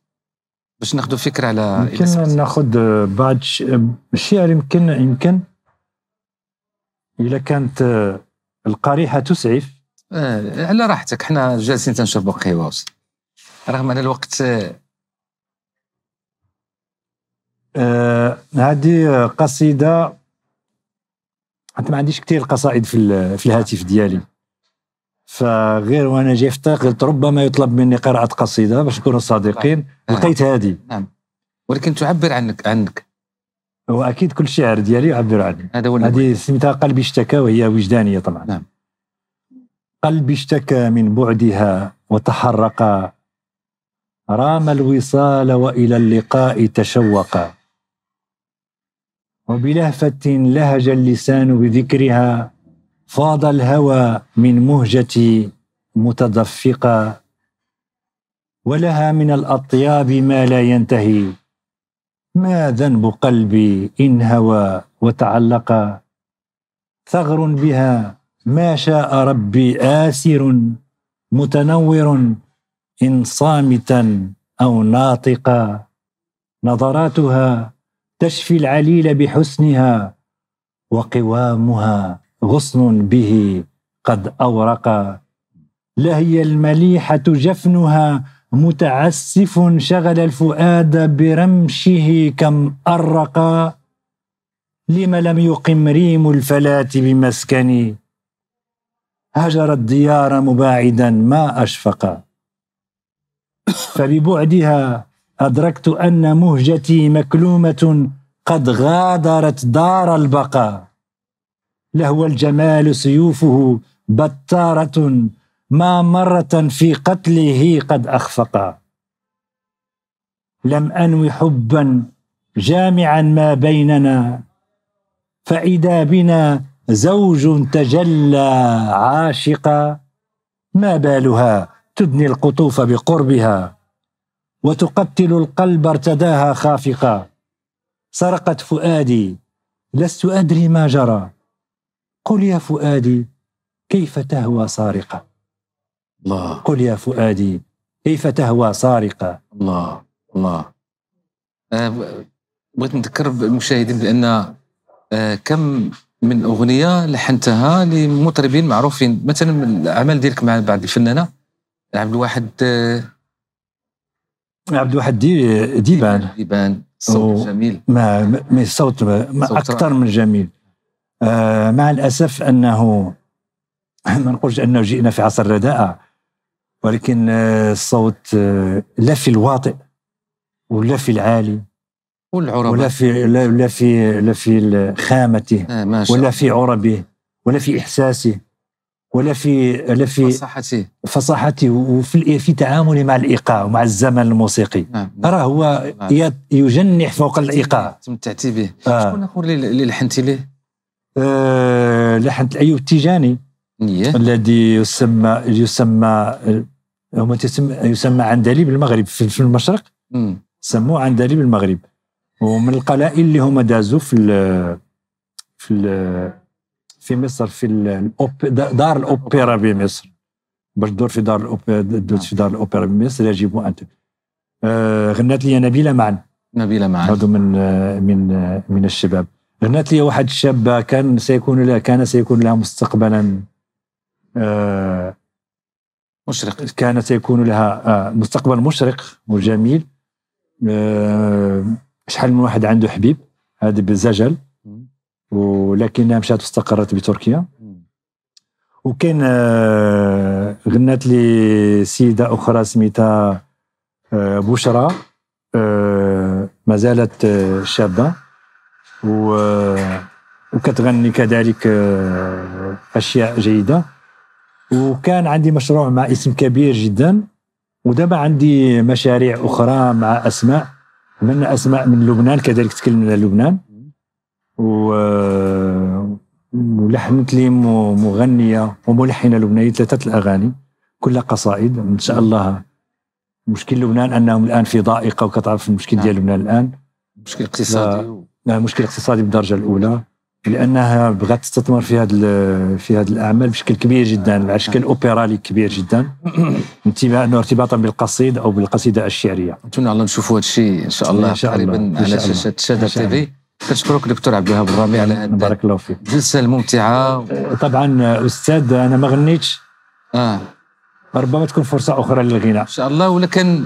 باش ناخذ فكره على يمكن ناخذ بعض الشعر يمكن يمكن الا كانت القريحه تسعف آه على راحتك حنا جالسين تنشربوا قهوه رغم ان الوقت آه هذه آه، قصيده انت ما عنديش كثير قصائد في في الهاتف ديالي فغير وانا جاي في الطريق قلت ربما يطلب مني قراءه قصيده باش نكونوا صادقين نعم. لقيت هذه نعم ولكن تعبر عنك عنك واكيد كل شعر ديالي يعبر عني هذا هو هذه سميتها قلبي اشتكى وهي وجدانيه طبعا نعم قلبي اشتكى من بعدها وتحرقا رام الوصال والى اللقاء تشوقا وبلهفه لهج اللسان بذكرها فاض الهوى من مهجتي متدفقا ولها من الاطياب ما لا ينتهي ما ذنب قلبي إن هوى وتعلق ثغر بها ما شاء ربي آسر متنور إن صامتا أو ناطقا نظراتها تشفي العليل بحسنها وقوامها غصن به قد أورقا لهي المليحة جفنها متعسف شغل الفؤاد برمشه كم أرق لم لم يقم ريم الفلاة بمسكني هجر الديار مباعدا ما أشفق فببعدها أدركت أن مهجتي مكلومة قد غادرت دار البقاء لهو الجمال سيوفه بتارة ما مرة في قتله قد أخفقا لم أنو حبا جامعا ما بيننا فإذا بنا زوج تجلى عاشقا ما بالها تدني القطوف بقربها وتقتل القلب ارتداها خافقا سرقت فؤادي لست أدري ما جرى قل يا فؤادي كيف تهوى سارقه الله قل يا فؤادي كيف تهوى سارقة الله الله آه، بغيت نذكر المشاهدين بأن آه، كم من أغنية لحنتها لمطربين معروفين مثلا العمل ديالك مع بعض الفنانة عبد الواحد آه، عبد الواحد دي ديبان ديبان صوت جميل ما ما صوت, ما صوت اكثر من جميل آه مع الاسف انه ما نقولش انه جئنا في عصر الرداءه ولكن آه، الصوت آه، لا في الواطئ ولا في العالي والعربة ولا في لا في لا في خامته آه ولا في عربه ولا في احساسه ولا في لا في فصاحته فصاحته وفي في تعامله مع الايقاع ومع الزمن الموسيقي نعم. راه هو نعم. يجنح فوق الايقاع تمتعتي به آه. شكون اخر اللي لحنتي ليه؟ آه لحنت ايوب التيجاني إيه. الذي يسمى يسمى هو يسمى عندليب بالمغرب في المشرق سموه عندليب بالمغرب ومن القلائل اللي هما دازوا في الـ في الـ في مصر في الـ دار الاوبرا بمصر باش تدور في دار الاوبرا في دار الاوبرا بمصر يجب ان آه غنات لي نبيله معا نبيله معا هذو من من من الشباب غنات لي واحد الشابه كان سيكون لها كان سيكون لها مستقبلا آه، مشرق كان سيكون لها آه، مستقبل مشرق وجميل آه، شحال من واحد عنده حبيب هذا بالزجل ولكنها مشات واستقرت بتركيا وكاين غنات لي سيده اخرى سميتها بشرى ما زالت شابه وكتغني كذلك اشياء جيده وكان عندي مشروع مع اسم كبير جدا ودابا عندي مشاريع اخرى مع اسماء من اسماء من لبنان كذلك تكلمنا لبنان ولحنت لي مغنيه وملحنه لبنانيه ثلاثه الاغاني كلها قصائد ان شاء الله مشكل لبنان انهم الان في ضائقه وكتعرف المشكل ديال نعم. لبنان الان مشكل اقتصادي لا مشكل اقتصادي بالدرجه الاولى لانها بغات تستثمر في هذه في هذه الاعمال بشكل كبير جدا على شكل اوبيرالي كبير جدا ارتباطا بالقصيد او بالقصيده الشعريه. نتمنى الله نشوفوا هذا الشيء ان شاء الله قريبا على شاشه شاده تي في. كنشكرك دكتور عبد الوهاب الرامي على بارك الله فيك الجلسه الممتعه طبعا استاذ انا ما غنيتش اه ربما تكون فرصه اخرى للغناء ان شاء الله ولكن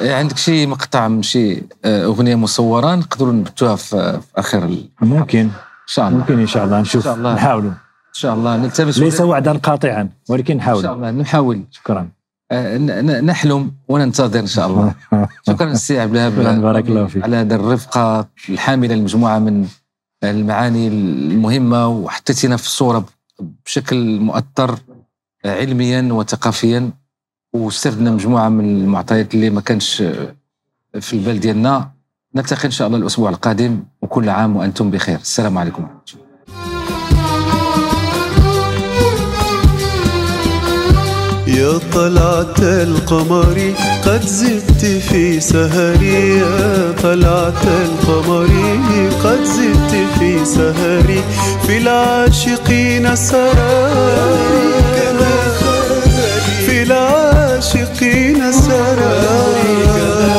عندك شي مقطع من شي آه، اغنيه مصوره نقدروا نبتوها في آه، اخر ممكن شاء الله ممكن ان شاء الله نشوف نحاول ان شاء الله نلتمس ليس وعدا قاطعا ولكن نحاول ان شاء الله نحاول شكرا آه، نحلم وننتظر ان شاء الله شكرا السي عبد الله بارك الله فيك على هذه الرفقه الحامله لمجموعه من المعاني المهمه وحطيتنا في الصوره بشكل مؤثر علميا وثقافيا واستفدنا مجموعه من المعطيات اللي ما كانش في البال ديالنا نلتقي إن شاء الله الأسبوع القادم وكل عام وأنتم بخير السلام عليكم ورحمة الله يا طلعت القمر قد زدت في سهري يا طلعت القمر قد زدت في سهري في العاشقين سراري في العاشقين سراري